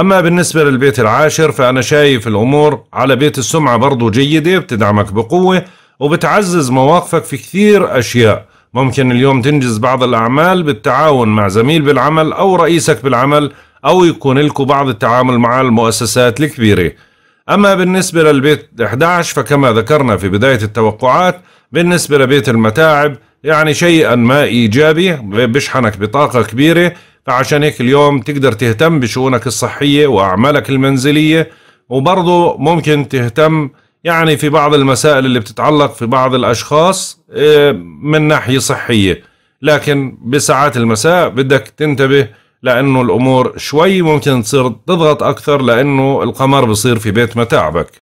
أما بالنسبة للبيت العاشر فأنا شايف الأمور على بيت السمعة برضو جيدة بتدعمك بقوة وبتعزز مواقفك في كثير أشياء ممكن اليوم تنجز بعض الأعمال بالتعاون مع زميل بالعمل أو رئيسك بالعمل أو يكون لكم بعض التعامل مع المؤسسات الكبيرة أما بالنسبة للبيت 11 فكما ذكرنا في بداية التوقعات بالنسبة لبيت المتاعب يعني شيئا ما ايجابي بيشحنك بطاقه كبيره فعشان هيك اليوم تقدر تهتم بشؤونك الصحيه واعمالك المنزليه وبرضه ممكن تهتم يعني في بعض المسائل اللي بتتعلق في بعض الاشخاص آه، من ناحيه صحيه لكن بساعات المساء بدك تنتبه لانه الامور شوي ممكن تصير تضغط اكثر لانه القمر بصير في بيت متاعبك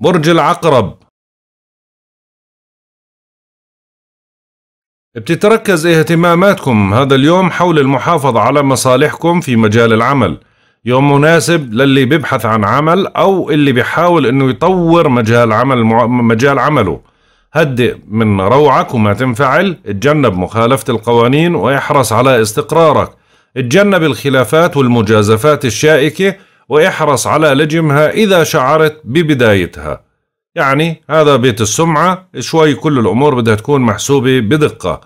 برج العقرب بتتركز اهتماماتكم هذا اليوم حول المحافظة على مصالحكم في مجال العمل يوم مناسب للي بيبحث عن عمل أو اللي بيحاول إنه يطور مجال عمل مجال عمله هدئ من روعك وما تنفعل اتجنب مخالفة القوانين واحرص على استقرارك اتجنب الخلافات والمجازفات الشائكة واحرص على لجمها إذا شعرت ببدايتها يعني هذا بيت السمعة شوي كل الأمور بدها تكون محسوبة بدقة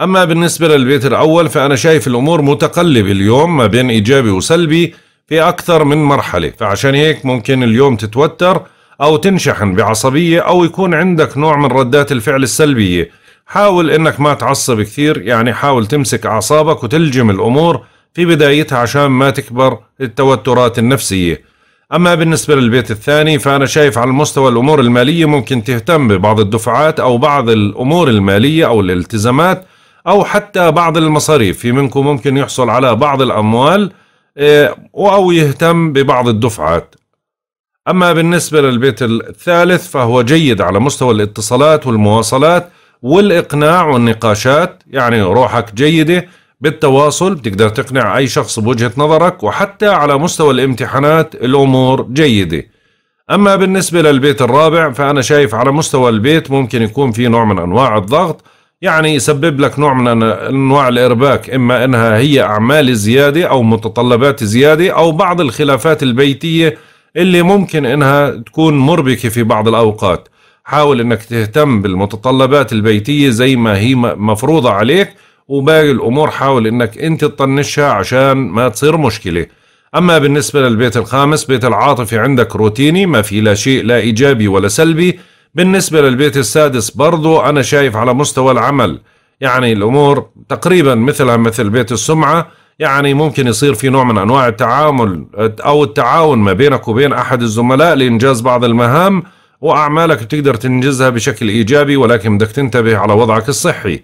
أما بالنسبة للبيت الأول فأنا شايف الأمور متقلبة اليوم ما بين إيجابي وسلبي في أكثر من مرحلة فعشان هيك ممكن اليوم تتوتر أو تنشحن بعصبية أو يكون عندك نوع من ردات الفعل السلبية حاول إنك ما تعصب كثير يعني حاول تمسك أعصابك وتلجم الأمور في بدايتها عشان ما تكبر التوترات النفسية أما بالنسبة للبيت الثاني فأنا شايف على مستوى الأمور المالية ممكن تهتم ببعض الدفعات أو بعض الأمور المالية أو الالتزامات أو حتى بعض المصاريف في منكم ممكن يحصل على بعض الأموال آه، أو يهتم ببعض الدفعات أما بالنسبة للبيت الثالث فهو جيد على مستوى الاتصالات والمواصلات والإقناع والنقاشات يعني روحك جيدة بالتواصل بتقدر تقنع أي شخص بوجهة نظرك وحتى على مستوى الامتحانات الأمور جيدة أما بالنسبة للبيت الرابع فأنا شايف على مستوى البيت ممكن يكون في نوع من أنواع الضغط يعني يسبب لك نوع من أنواع الإرباك إما أنها هي أعمال زيادة أو متطلبات زيادة أو بعض الخلافات البيتية اللي ممكن أنها تكون مربكة في بعض الأوقات حاول أنك تهتم بالمتطلبات البيتية زي ما هي مفروضة عليك وباقي الامور حاول انك انت تطنشها عشان ما تصير مشكله اما بالنسبه للبيت الخامس بيت العاطفي عندك روتيني ما في لا شيء لا ايجابي ولا سلبي بالنسبه للبيت السادس برضو انا شايف على مستوى العمل يعني الامور تقريبا مثلها مثل بيت السمعه يعني ممكن يصير في نوع من انواع التعامل او التعاون ما بينك وبين احد الزملاء لانجاز بعض المهام واعمالك بتقدر تنجزها بشكل ايجابي ولكن بدك تنتبه على وضعك الصحي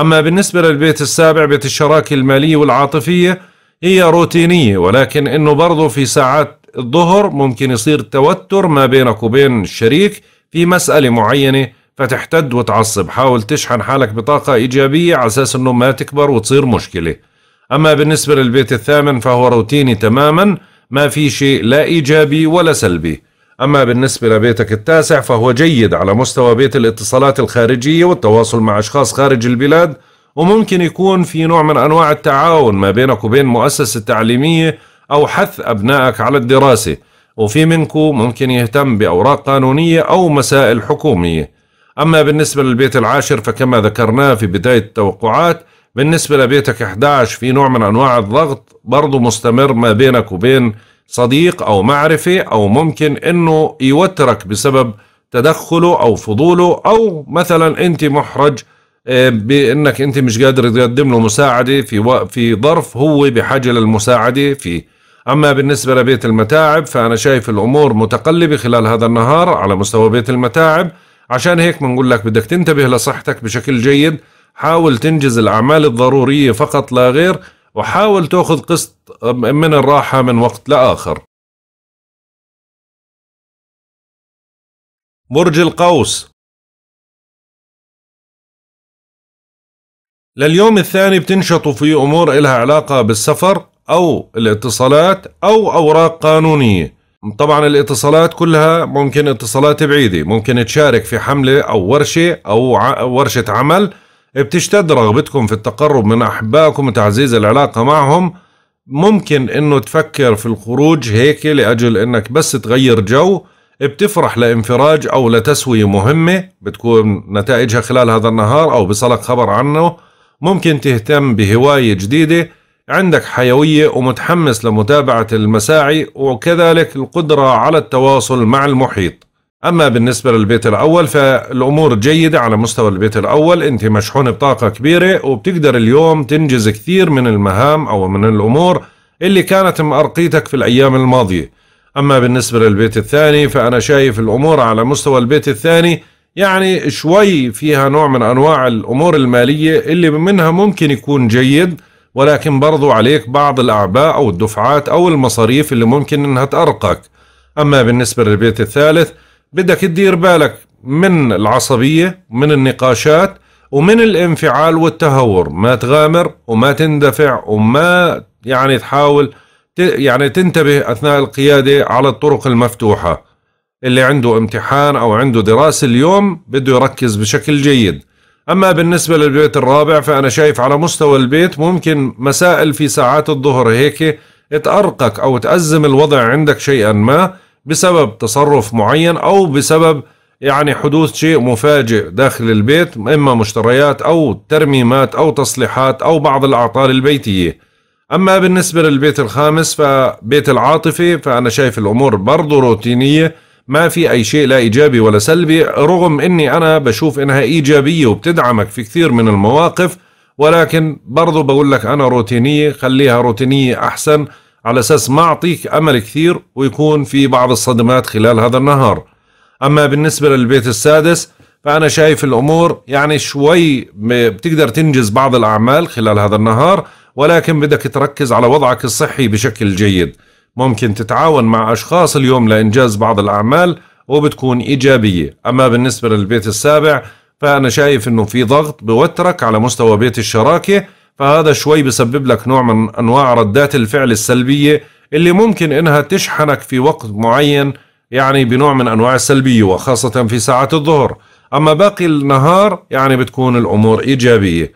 أما بالنسبة للبيت السابع بيت الشراكة المالية والعاطفية هي روتينية ولكن إنه برضه في ساعات الظهر ممكن يصير توتر ما بينك وبين الشريك في مسألة معينة فتحتد وتعصب حاول تشحن حالك بطاقة إيجابية على أساس أنه ما تكبر وتصير مشكلة أما بالنسبة للبيت الثامن فهو روتيني تماما ما في شيء لا إيجابي ولا سلبي أما بالنسبة لبيتك التاسع فهو جيد على مستوى بيت الاتصالات الخارجية والتواصل مع أشخاص خارج البلاد وممكن يكون في نوع من أنواع التعاون ما بينك وبين مؤسسة تعليمية أو حث أبنائك على الدراسة وفي منكم ممكن يهتم بأوراق قانونية أو مسائل حكومية أما بالنسبة للبيت العاشر فكما ذكرناه في بداية التوقعات بالنسبة لبيتك 11 في نوع من أنواع الضغط برضو مستمر ما بينك وبين صديق أو معرفة أو ممكن أنه يوترك بسبب تدخله أو فضوله أو مثلا أنت محرج آه، بأنك أنت مش قادر تقدم له مساعدة في في ظرف هو بحاجة للمساعدة فيه أما بالنسبة لبيت المتاعب فأنا شايف الأمور متقلبة خلال هذا النهار على مستوى بيت المتاعب عشان هيك بنقول لك بدك تنتبه لصحتك بشكل جيد حاول تنجز الأعمال الضرورية فقط لا غير وحاول تأخذ قسط من الراحة من وقت لآخر برج القوس لليوم الثاني بتنشطوا في أمور إلها علاقة بالسفر أو الاتصالات أو أوراق قانونية طبعا الاتصالات كلها ممكن اتصالات بعيدة ممكن تشارك في حملة أو ورشة أو ورشة عمل بتشتد رغبتكم في التقرب من أحبائكم وتعزيز العلاقة معهم ممكن انه تفكر في الخروج هيك لاجل انك بس تغير جو بتفرح لانفراج او لتسوية مهمة بتكون نتائجها خلال هذا النهار او بصلك خبر عنه ممكن تهتم بهواية جديدة عندك حيوية ومتحمس لمتابعة المساعي وكذلك القدرة على التواصل مع المحيط أما بالنسبة للبيت الأول فالأمور جيدة على مستوى البيت الأول أنت مشحون بطاقة كبيرة وبتقدر اليوم تنجز كثير من المهام أو من الأمور اللي كانت مأرقيتك في الأيام الماضية أما بالنسبة للبيت الثاني فأنا شايف الأمور على مستوى البيت الثاني يعني شوي فيها نوع من أنواع الأمور المالية اللي منها ممكن يكون جيد ولكن برضو عليك بعض الأعباء أو الدفعات أو المصاريف اللي ممكن أنها تأرقك أما بالنسبة للبيت الثالث بدك تدير بالك من العصبية من النقاشات ومن الانفعال والتهور ما تغامر وما تندفع وما يعني تحاول يعني تنتبه أثناء القيادة على الطرق المفتوحة اللي عنده امتحان أو عنده دراسة اليوم بده يركز بشكل جيد أما بالنسبة للبيت الرابع فأنا شايف على مستوى البيت ممكن مسائل في ساعات الظهر هيك تأرقك أو تأزم الوضع عندك شيئا ما بسبب تصرف معين أو بسبب يعني حدوث شيء مفاجئ داخل البيت إما مشتريات أو ترميمات أو تصليحات أو بعض الأعطال البيتية أما بالنسبة للبيت الخامس فبيت العاطفة فأنا شايف الأمور برضو روتينية ما في أي شيء لا إيجابي ولا سلبي رغم أني أنا بشوف أنها إيجابية وبتدعمك في كثير من المواقف ولكن برضو بقول لك أنا روتينية خليها روتينية أحسن على أساس ما أعطيك أمل كثير ويكون في بعض الصدمات خلال هذا النهار أما بالنسبة للبيت السادس فأنا شايف الأمور يعني شوي بتقدر تنجز بعض الأعمال خلال هذا النهار ولكن بدك تركز على وضعك الصحي بشكل جيد ممكن تتعاون مع أشخاص اليوم لإنجاز بعض الأعمال وبتكون إيجابية أما بالنسبة للبيت السابع فأنا شايف أنه في ضغط بوترك على مستوى بيت الشراكة فهذا شوي بسبب لك نوع من أنواع ردات الفعل السلبية اللي ممكن إنها تشحنك في وقت معين يعني بنوع من أنواع السلبية وخاصة في ساعات الظهر أما باقي النهار يعني بتكون الأمور إيجابية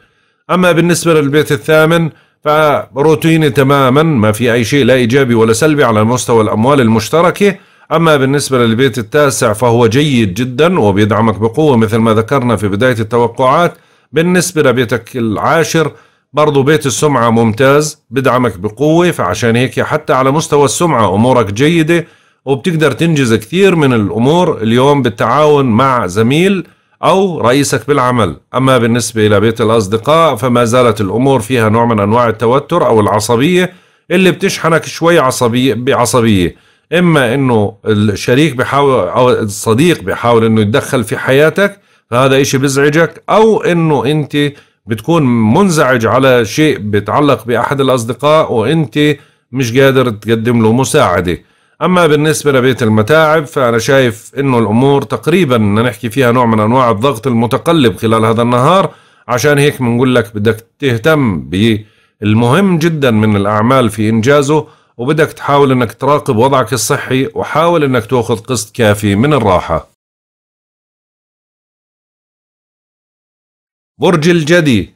أما بالنسبة للبيت الثامن فروتيني تماما ما في أي شيء لا إيجابي ولا سلبي على مستوى الأموال المشتركة أما بالنسبة للبيت التاسع فهو جيد جدا وبيدعمك بقوة مثل ما ذكرنا في بداية التوقعات بالنسبة لبيتك العاشر برضو بيت السمعة ممتاز بدعمك بقوة فعشان هيك حتى على مستوى السمعة أمورك جيدة وبتقدر تنجز كثير من الأمور اليوم بالتعاون مع زميل أو رئيسك بالعمل أما بالنسبة إلى بيت الأصدقاء فما زالت الأمور فيها نوع من أنواع التوتر أو العصبية اللي بتشحنك شوي عصبية بعصبية إما أنه الشريك بحاول أو الصديق بحاول أنه يتدخل في حياتك فهذا إشي بزعجك أو أنه أنت بتكون منزعج على شيء بيتعلق بأحد الأصدقاء وأنت مش قادر تقدم له مساعدة أما بالنسبة لبيت المتاعب فأنا شايف أنه الأمور تقريبا نحكي فيها نوع من أنواع الضغط المتقلب خلال هذا النهار عشان هيك بنقول لك بدك تهتم بالمهم جدا من الأعمال في إنجازه وبدك تحاول أنك تراقب وضعك الصحي وحاول أنك تأخذ قسط كافي من الراحة برج الجدي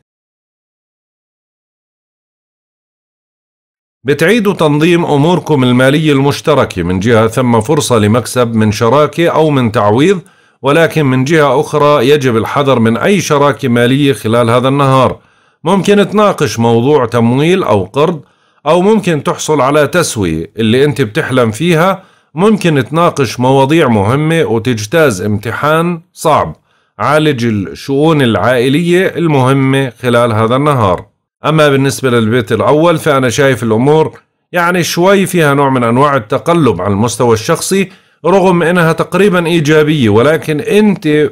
بتعيدوا تنظيم أموركم المالية المشتركة من جهة ثم فرصة لمكسب من شراكة أو من تعويض ولكن من جهة أخرى يجب الحذر من أي شراكة مالية خلال هذا النهار ممكن تناقش موضوع تمويل أو قرض أو ممكن تحصل على تسوية اللي أنت بتحلم فيها ممكن تناقش مواضيع مهمة وتجتاز امتحان صعب عالج الشؤون العائلية المهمة خلال هذا النهار أما بالنسبة للبيت الأول فأنا شايف الأمور يعني شوي فيها نوع من أنواع التقلب على المستوى الشخصي رغم انها تقريبا ايجابيه ولكن انت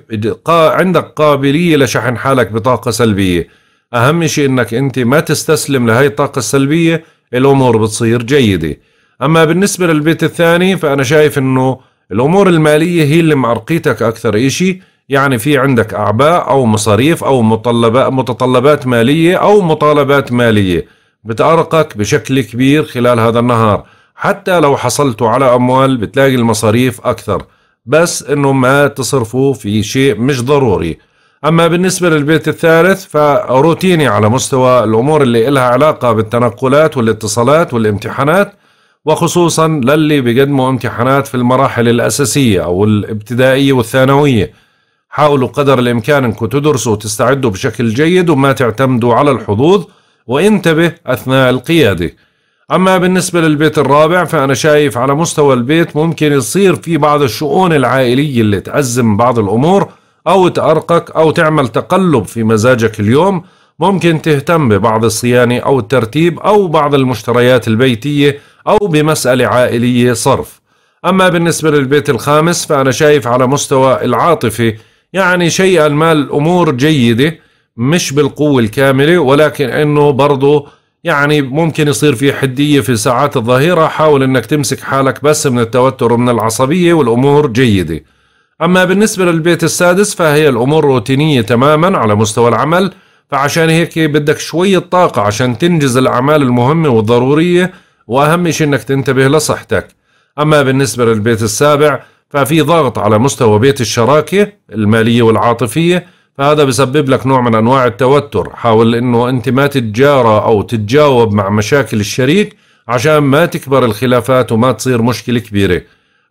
عندك قابليه لشحن حالك بطاقه سلبيه اهم شيء انك انت ما تستسلم لهي الطاقه السلبيه الامور بتصير جيده اما بالنسبه للبيت الثاني فانا شايف انه الامور الماليه هي اللي معرقيتك اكثر شيء يعني في عندك أعباء أو مصاريف أو متطلبات متطلبات مالية أو مطالبات مالية بتأرقك بشكل كبير خلال هذا النهار حتى لو حصلتوا على أموال بتلاقي المصاريف أكثر بس إنه ما تصرفوا في شيء مش ضروري أما بالنسبة للبيت الثالث فروتيني على مستوى الأمور اللي إلها علاقة بالتنقلات والاتصالات والامتحانات وخصوصا للي بيقدموا امتحانات في المراحل الأساسية أو الابتدائية والثانوية حاولوا قدر الإمكان أنكم تدرسوا وتستعدوا بشكل جيد وما تعتمدوا على الحظوظ وانتبه أثناء القيادة أما بالنسبة للبيت الرابع فأنا شايف على مستوى البيت ممكن يصير في بعض الشؤون العائلية اللي تأزم بعض الأمور أو تأرقك أو تعمل تقلب في مزاجك اليوم ممكن تهتم ببعض الصيانة أو الترتيب أو بعض المشتريات البيتية أو بمسألة عائلية صرف أما بالنسبة للبيت الخامس فأنا شايف على مستوى العاطفة يعني شيئا ما الأمور جيدة مش بالقوة الكاملة ولكن أنه برضه يعني ممكن يصير في حدية في ساعات الظهيرة حاول أنك تمسك حالك بس من التوتر ومن العصبية والأمور جيدة أما بالنسبة للبيت السادس فهي الأمور روتينية تماما على مستوى العمل فعشان هيك بدك شوية طاقة عشان تنجز الأعمال المهمة والضرورية وأهم شيء أنك تنتبه لصحتك أما بالنسبة للبيت السابع ففي ضغط على مستوى بيت الشراكة المالية والعاطفية فهذا بسبب لك نوع من أنواع التوتر حاول أنه أنت ما تتجارى أو تتجاوب مع مشاكل الشريك عشان ما تكبر الخلافات وما تصير مشكلة كبيرة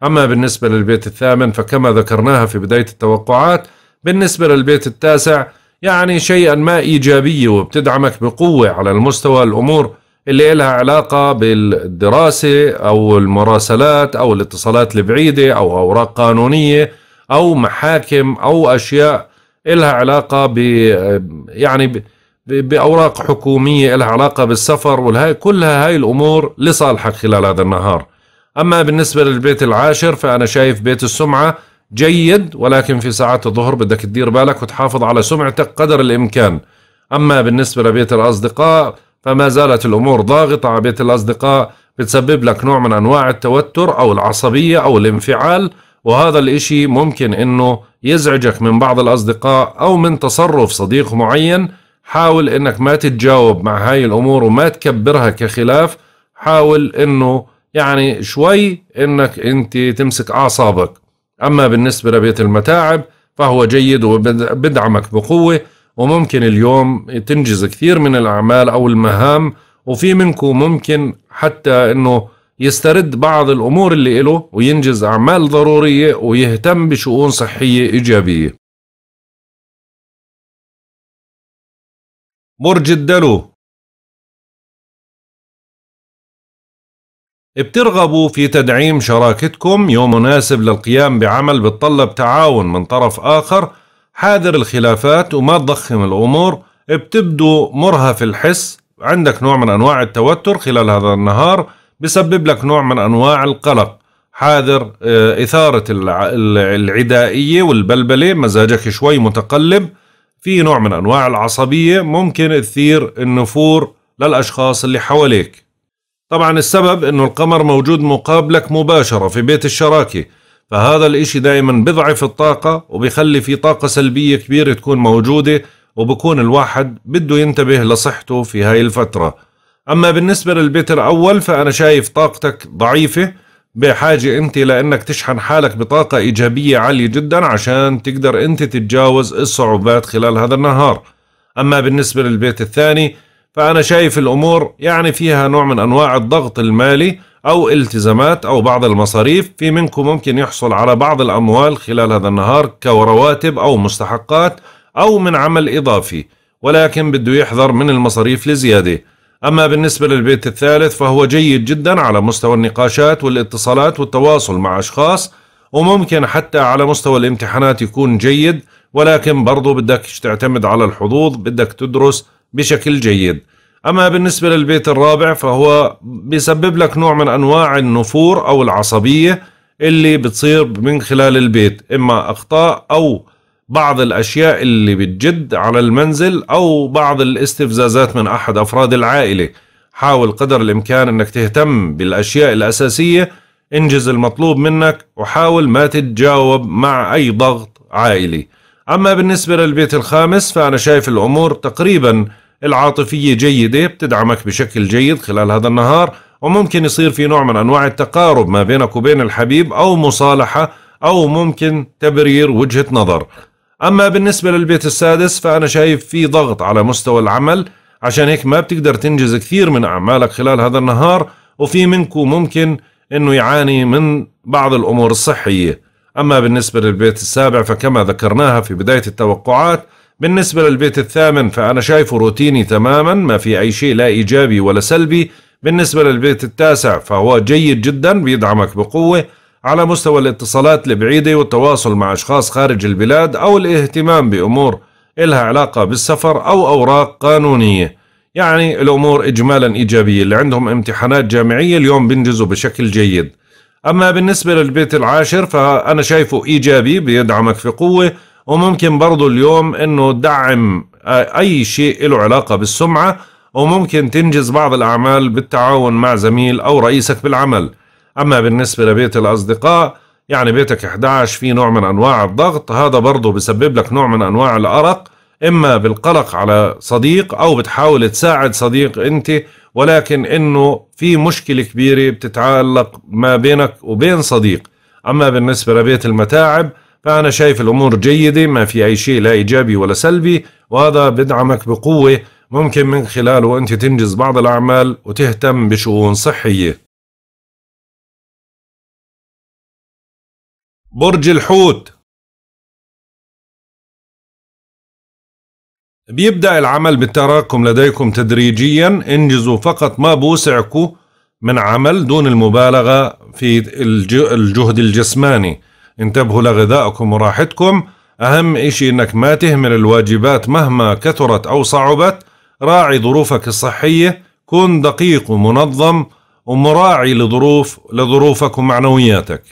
أما بالنسبة للبيت الثامن فكما ذكرناها في بداية التوقعات بالنسبة للبيت التاسع يعني شيئا ما إيجابية وبتدعمك بقوة على المستوى الأمور اللي لها علاقة بالدراسة أو المراسلات أو الاتصالات البعيدة أو أوراق قانونية أو محاكم أو أشياء لها علاقة ب يعني بأوراق حكومية لها علاقة بالسفر والهاي كلها هاي الأمور لصالحك خلال هذا النهار أما بالنسبة للبيت العاشر فأنا شايف بيت السمعة جيد ولكن في ساعات الظهر بدك تدير بالك وتحافظ على سمعتك قدر الإمكان أما بالنسبة لبيت الأصدقاء فما زالت الأمور ضاغطة على بيت الأصدقاء بتسبب لك نوع من أنواع التوتر أو العصبية أو الانفعال وهذا الإشي ممكن إنه يزعجك من بعض الأصدقاء أو من تصرف صديق معين حاول إنك ما تتجاوب مع هاي الأمور وما تكبرها كخلاف حاول إنه يعني شوي إنك أنت تمسك أعصابك أما بالنسبة لبيت المتاعب فهو جيد وبدعمك بقوة وممكن اليوم تنجز كثير من الأعمال أو المهام وفي منكم ممكن حتى أنه يسترد بعض الأمور اللي إله وينجز أعمال ضرورية ويهتم بشؤون صحية إيجابية برج الدلو بترغبوا في تدعيم شراكتكم يوم مناسب للقيام بعمل بتطلب تعاون من طرف آخر حاذر الخلافات وما تضخم الأمور بتبدو مرهف الحس عندك نوع من أنواع التوتر خلال هذا النهار بسبب لك نوع من أنواع القلق حاذر آه، إثارة العدائية والبلبلة مزاجك شوي متقلب في نوع من أنواع العصبية ممكن تثير النفور للأشخاص اللي حواليك طبعا السبب أنه القمر موجود مقابلك مباشرة في بيت الشراكة فهذا الاشي دائما بضعف الطاقة وبيخلي في طاقة سلبية كبيرة تكون موجودة وبكون الواحد بده ينتبه لصحته في هاي الفترة أما بالنسبة للبيت الأول فأنا شايف طاقتك ضعيفة بحاجة أنت لأنك تشحن حالك بطاقة إيجابية عالية جدا عشان تقدر أنت تتجاوز الصعوبات خلال هذا النهار أما بالنسبة للبيت الثاني فأنا شايف الأمور يعني فيها نوع من أنواع الضغط المالي أو التزامات أو بعض المصاريف في منكم ممكن يحصل على بعض الأموال خلال هذا النهار كرواتب أو مستحقات أو من عمل إضافي ولكن بده يحذر من المصاريف لزيادة أما بالنسبة للبيت الثالث فهو جيد جدا على مستوى النقاشات والاتصالات والتواصل مع أشخاص وممكن حتى على مستوى الامتحانات يكون جيد ولكن برضو بدك تعتمد على الحظوظ بدك تدرس بشكل جيد أما بالنسبة للبيت الرابع فهو بيسبب لك نوع من أنواع النفور أو العصبية اللي بتصير من خلال البيت إما أخطاء أو بعض الأشياء اللي بتجد على المنزل أو بعض الاستفزازات من أحد أفراد العائلة حاول قدر الإمكان أنك تهتم بالأشياء الأساسية انجز المطلوب منك وحاول ما تتجاوب مع أي ضغط عائلي أما بالنسبة للبيت الخامس فأنا شايف الأمور تقريباً العاطفية جيدة بتدعمك بشكل جيد خلال هذا النهار وممكن يصير في نوع من أنواع التقارب ما بينك وبين الحبيب أو مصالحة أو ممكن تبرير وجهة نظر أما بالنسبة للبيت السادس فأنا شايف في ضغط على مستوى العمل عشان هيك ما بتقدر تنجز كثير من أعمالك خلال هذا النهار وفي منكم ممكن أنه يعاني من بعض الأمور الصحية أما بالنسبة للبيت السابع فكما ذكرناها في بداية التوقعات بالنسبة للبيت الثامن فأنا شايفه روتيني تماما ما في أي شيء لا إيجابي ولا سلبي بالنسبة للبيت التاسع فهو جيد جدا بيدعمك بقوة على مستوى الاتصالات البعيدة والتواصل مع أشخاص خارج البلاد أو الاهتمام بأمور إلها علاقة بالسفر أو أوراق قانونية يعني الأمور إجمالا إيجابية اللي عندهم امتحانات جامعية اليوم بينجزوا بشكل جيد أما بالنسبة للبيت العاشر فأنا شايفه إيجابي بيدعمك في قوة وممكن برضه اليوم انه تدعم آه، اي شيء له علاقة بالسمعة وممكن تنجز بعض الاعمال بالتعاون مع زميل او رئيسك بالعمل اما بالنسبة لبيت الاصدقاء يعني بيتك 11 في نوع من انواع الضغط هذا برضه بسبب لك نوع من انواع الارق اما بالقلق على صديق او بتحاول تساعد صديق انت ولكن انه في مشكله كبيره بتتعلق ما بينك وبين صديق اما بالنسبه لبيت المتاعب فأنا شايف الأمور جيدة ما في أي شيء لا إيجابي ولا سلبي وهذا بدعمك بقوة ممكن من خلاله أنت تنجز بعض الأعمال وتهتم بشؤون صحية برج الحوت بيبدأ العمل بالتراكم لديكم تدريجيا انجزوا فقط ما بوسعكم من عمل دون المبالغة في الجهد الجسماني انتبهوا لغذائكم وراحتكم أهم إشي إنك ما تهمل الواجبات مهما كثرت أو صعبت راعي ظروفك الصحية كن دقيق ومنظم ومراعي لظروف لظروفك ومعنوياتك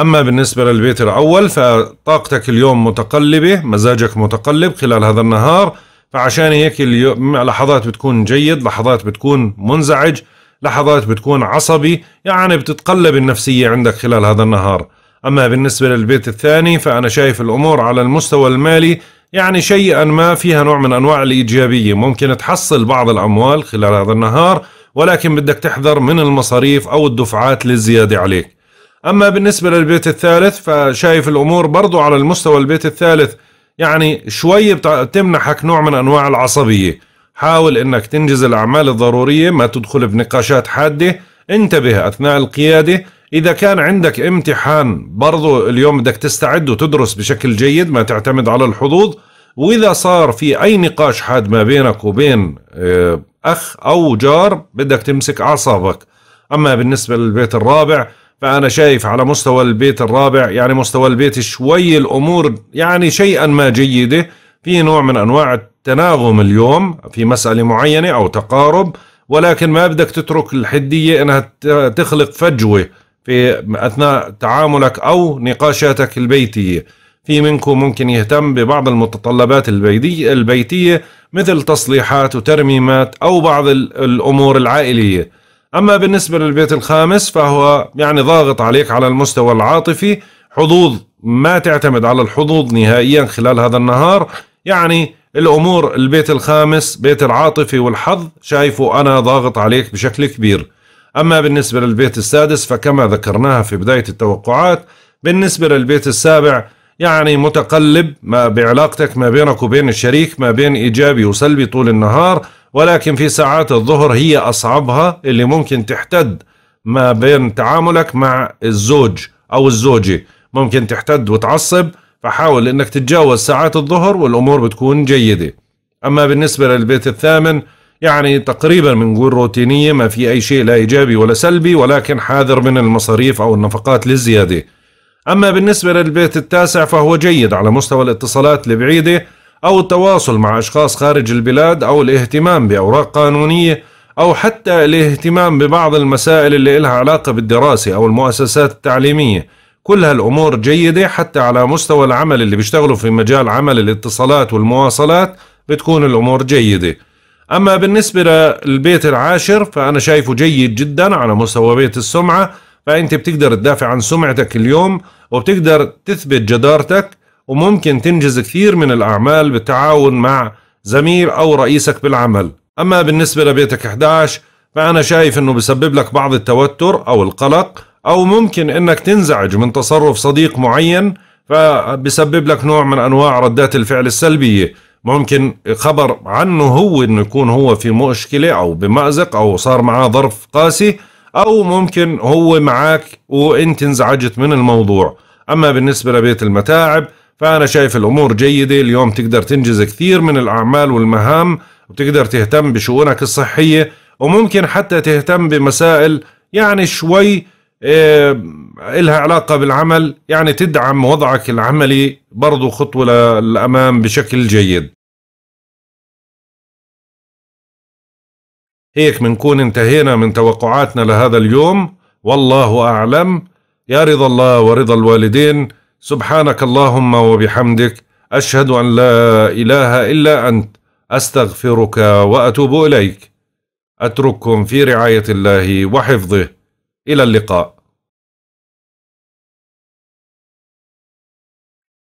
أما بالنسبة للبيت الأول فطاقتك اليوم متقلبة مزاجك متقلب خلال هذا النهار فعشان هيك اليوم لحظات بتكون جيد لحظات بتكون منزعج لحظات بتكون عصبي يعني بتتقلب النفسية عندك خلال هذا النهار أما بالنسبة للبيت الثاني فأنا شايف الأمور على المستوى المالي يعني شيئا ما فيها نوع من أنواع الإيجابية ممكن تحصل بعض الأموال خلال هذا النهار ولكن بدك تحذر من المصاريف أو الدفعات للزيادة عليك أما بالنسبة للبيت الثالث فشايف الأمور برضو على المستوى البيت الثالث يعني شوي بتمنحك نوع من أنواع العصبية حاول أنك تنجز الأعمال الضرورية ما تدخل بنقاشات حادة انتبه أثناء القيادة إذا كان عندك امتحان برضو اليوم بدك تستعد وتدرس بشكل جيد ما تعتمد على الحظوظ وإذا صار في أي نقاش حاد ما بينك وبين آه، أخ أو جار بدك تمسك أعصابك أما بالنسبة للبيت الرابع فأنا شايف على مستوى البيت الرابع يعني مستوى البيت شوي الأمور يعني شيئا ما جيدة في نوع من أنواع التناغم اليوم في مسألة معينة أو تقارب ولكن ما بدك تترك الحدية أنها تخلق فجوة في أثناء تعاملك أو نقاشاتك البيتية في منكم ممكن يهتم ببعض المتطلبات البيتية مثل تصليحات وترميمات أو بعض الأمور العائلية أما بالنسبة للبيت الخامس فهو يعني ضاغط عليك على المستوى العاطفي حظوظ ما تعتمد على الحظوظ نهائيا خلال هذا النهار يعني الأمور البيت الخامس بيت العاطفة والحظ شايفه أنا ضاغط عليك بشكل كبير أما بالنسبة للبيت السادس فكما ذكرناها في بداية التوقعات بالنسبة للبيت السابع يعني متقلب ما بعلاقتك ما بينك وبين الشريك ما بين إيجابي وسلبي طول النهار ولكن في ساعات الظهر هي أصعبها اللي ممكن تحتد ما بين تعاملك مع الزوج أو الزوجة ممكن تحتد وتعصب فحاول أنك تتجاوز ساعات الظهر والأمور بتكون جيدة أما بالنسبة للبيت الثامن يعني تقريبا بنقول روتينية ما في أي شيء لا إيجابي ولا سلبي ولكن حاذر من المصاريف أو النفقات للزيادة أما بالنسبة للبيت التاسع فهو جيد على مستوى الاتصالات البعيدة أو التواصل مع أشخاص خارج البلاد أو الاهتمام بأوراق قانونية أو حتى الاهتمام ببعض المسائل اللي إلها علاقة بالدراسة أو المؤسسات التعليمية كل هالأمور جيدة حتى على مستوى العمل اللي بيشتغلوا في مجال عمل الاتصالات والمواصلات بتكون الأمور جيدة أما بالنسبة للبيت العاشر فأنا شايفه جيد جدا على مستوى بيت السمعة فأنت بتقدر تدافع عن سمعتك اليوم وبتقدر تثبت جدارتك وممكن تنجز كثير من الأعمال بالتعاون مع زميل أو رئيسك بالعمل أما بالنسبة لبيتك 11 فأنا شايف أنه بسبب لك بعض التوتر أو القلق أو ممكن أنك تنزعج من تصرف صديق معين فبسبب لك نوع من أنواع ردات الفعل السلبية ممكن خبر عنه هو انه يكون هو في مشكله او بمأزق او صار معاه ظرف قاسي او ممكن هو معك وانت انزعجت من الموضوع اما بالنسبه لبيت المتاعب فانا شايف الامور جيده اليوم تقدر تنجز كثير من الاعمال والمهام وتقدر تهتم بشؤونك الصحيه وممكن حتى تهتم بمسائل يعني شوي إيه، إلها علاقة بالعمل يعني تدعم وضعك العملي برضو خطوة للأمام بشكل جيد هيك منكون انتهينا من توقعاتنا لهذا اليوم والله أعلم يا رضا الله ورضا الوالدين سبحانك اللهم وبحمدك أشهد أن لا إله إلا أنت أستغفرك وأتوب إليك أترككم في رعاية الله وحفظه إلى اللقاء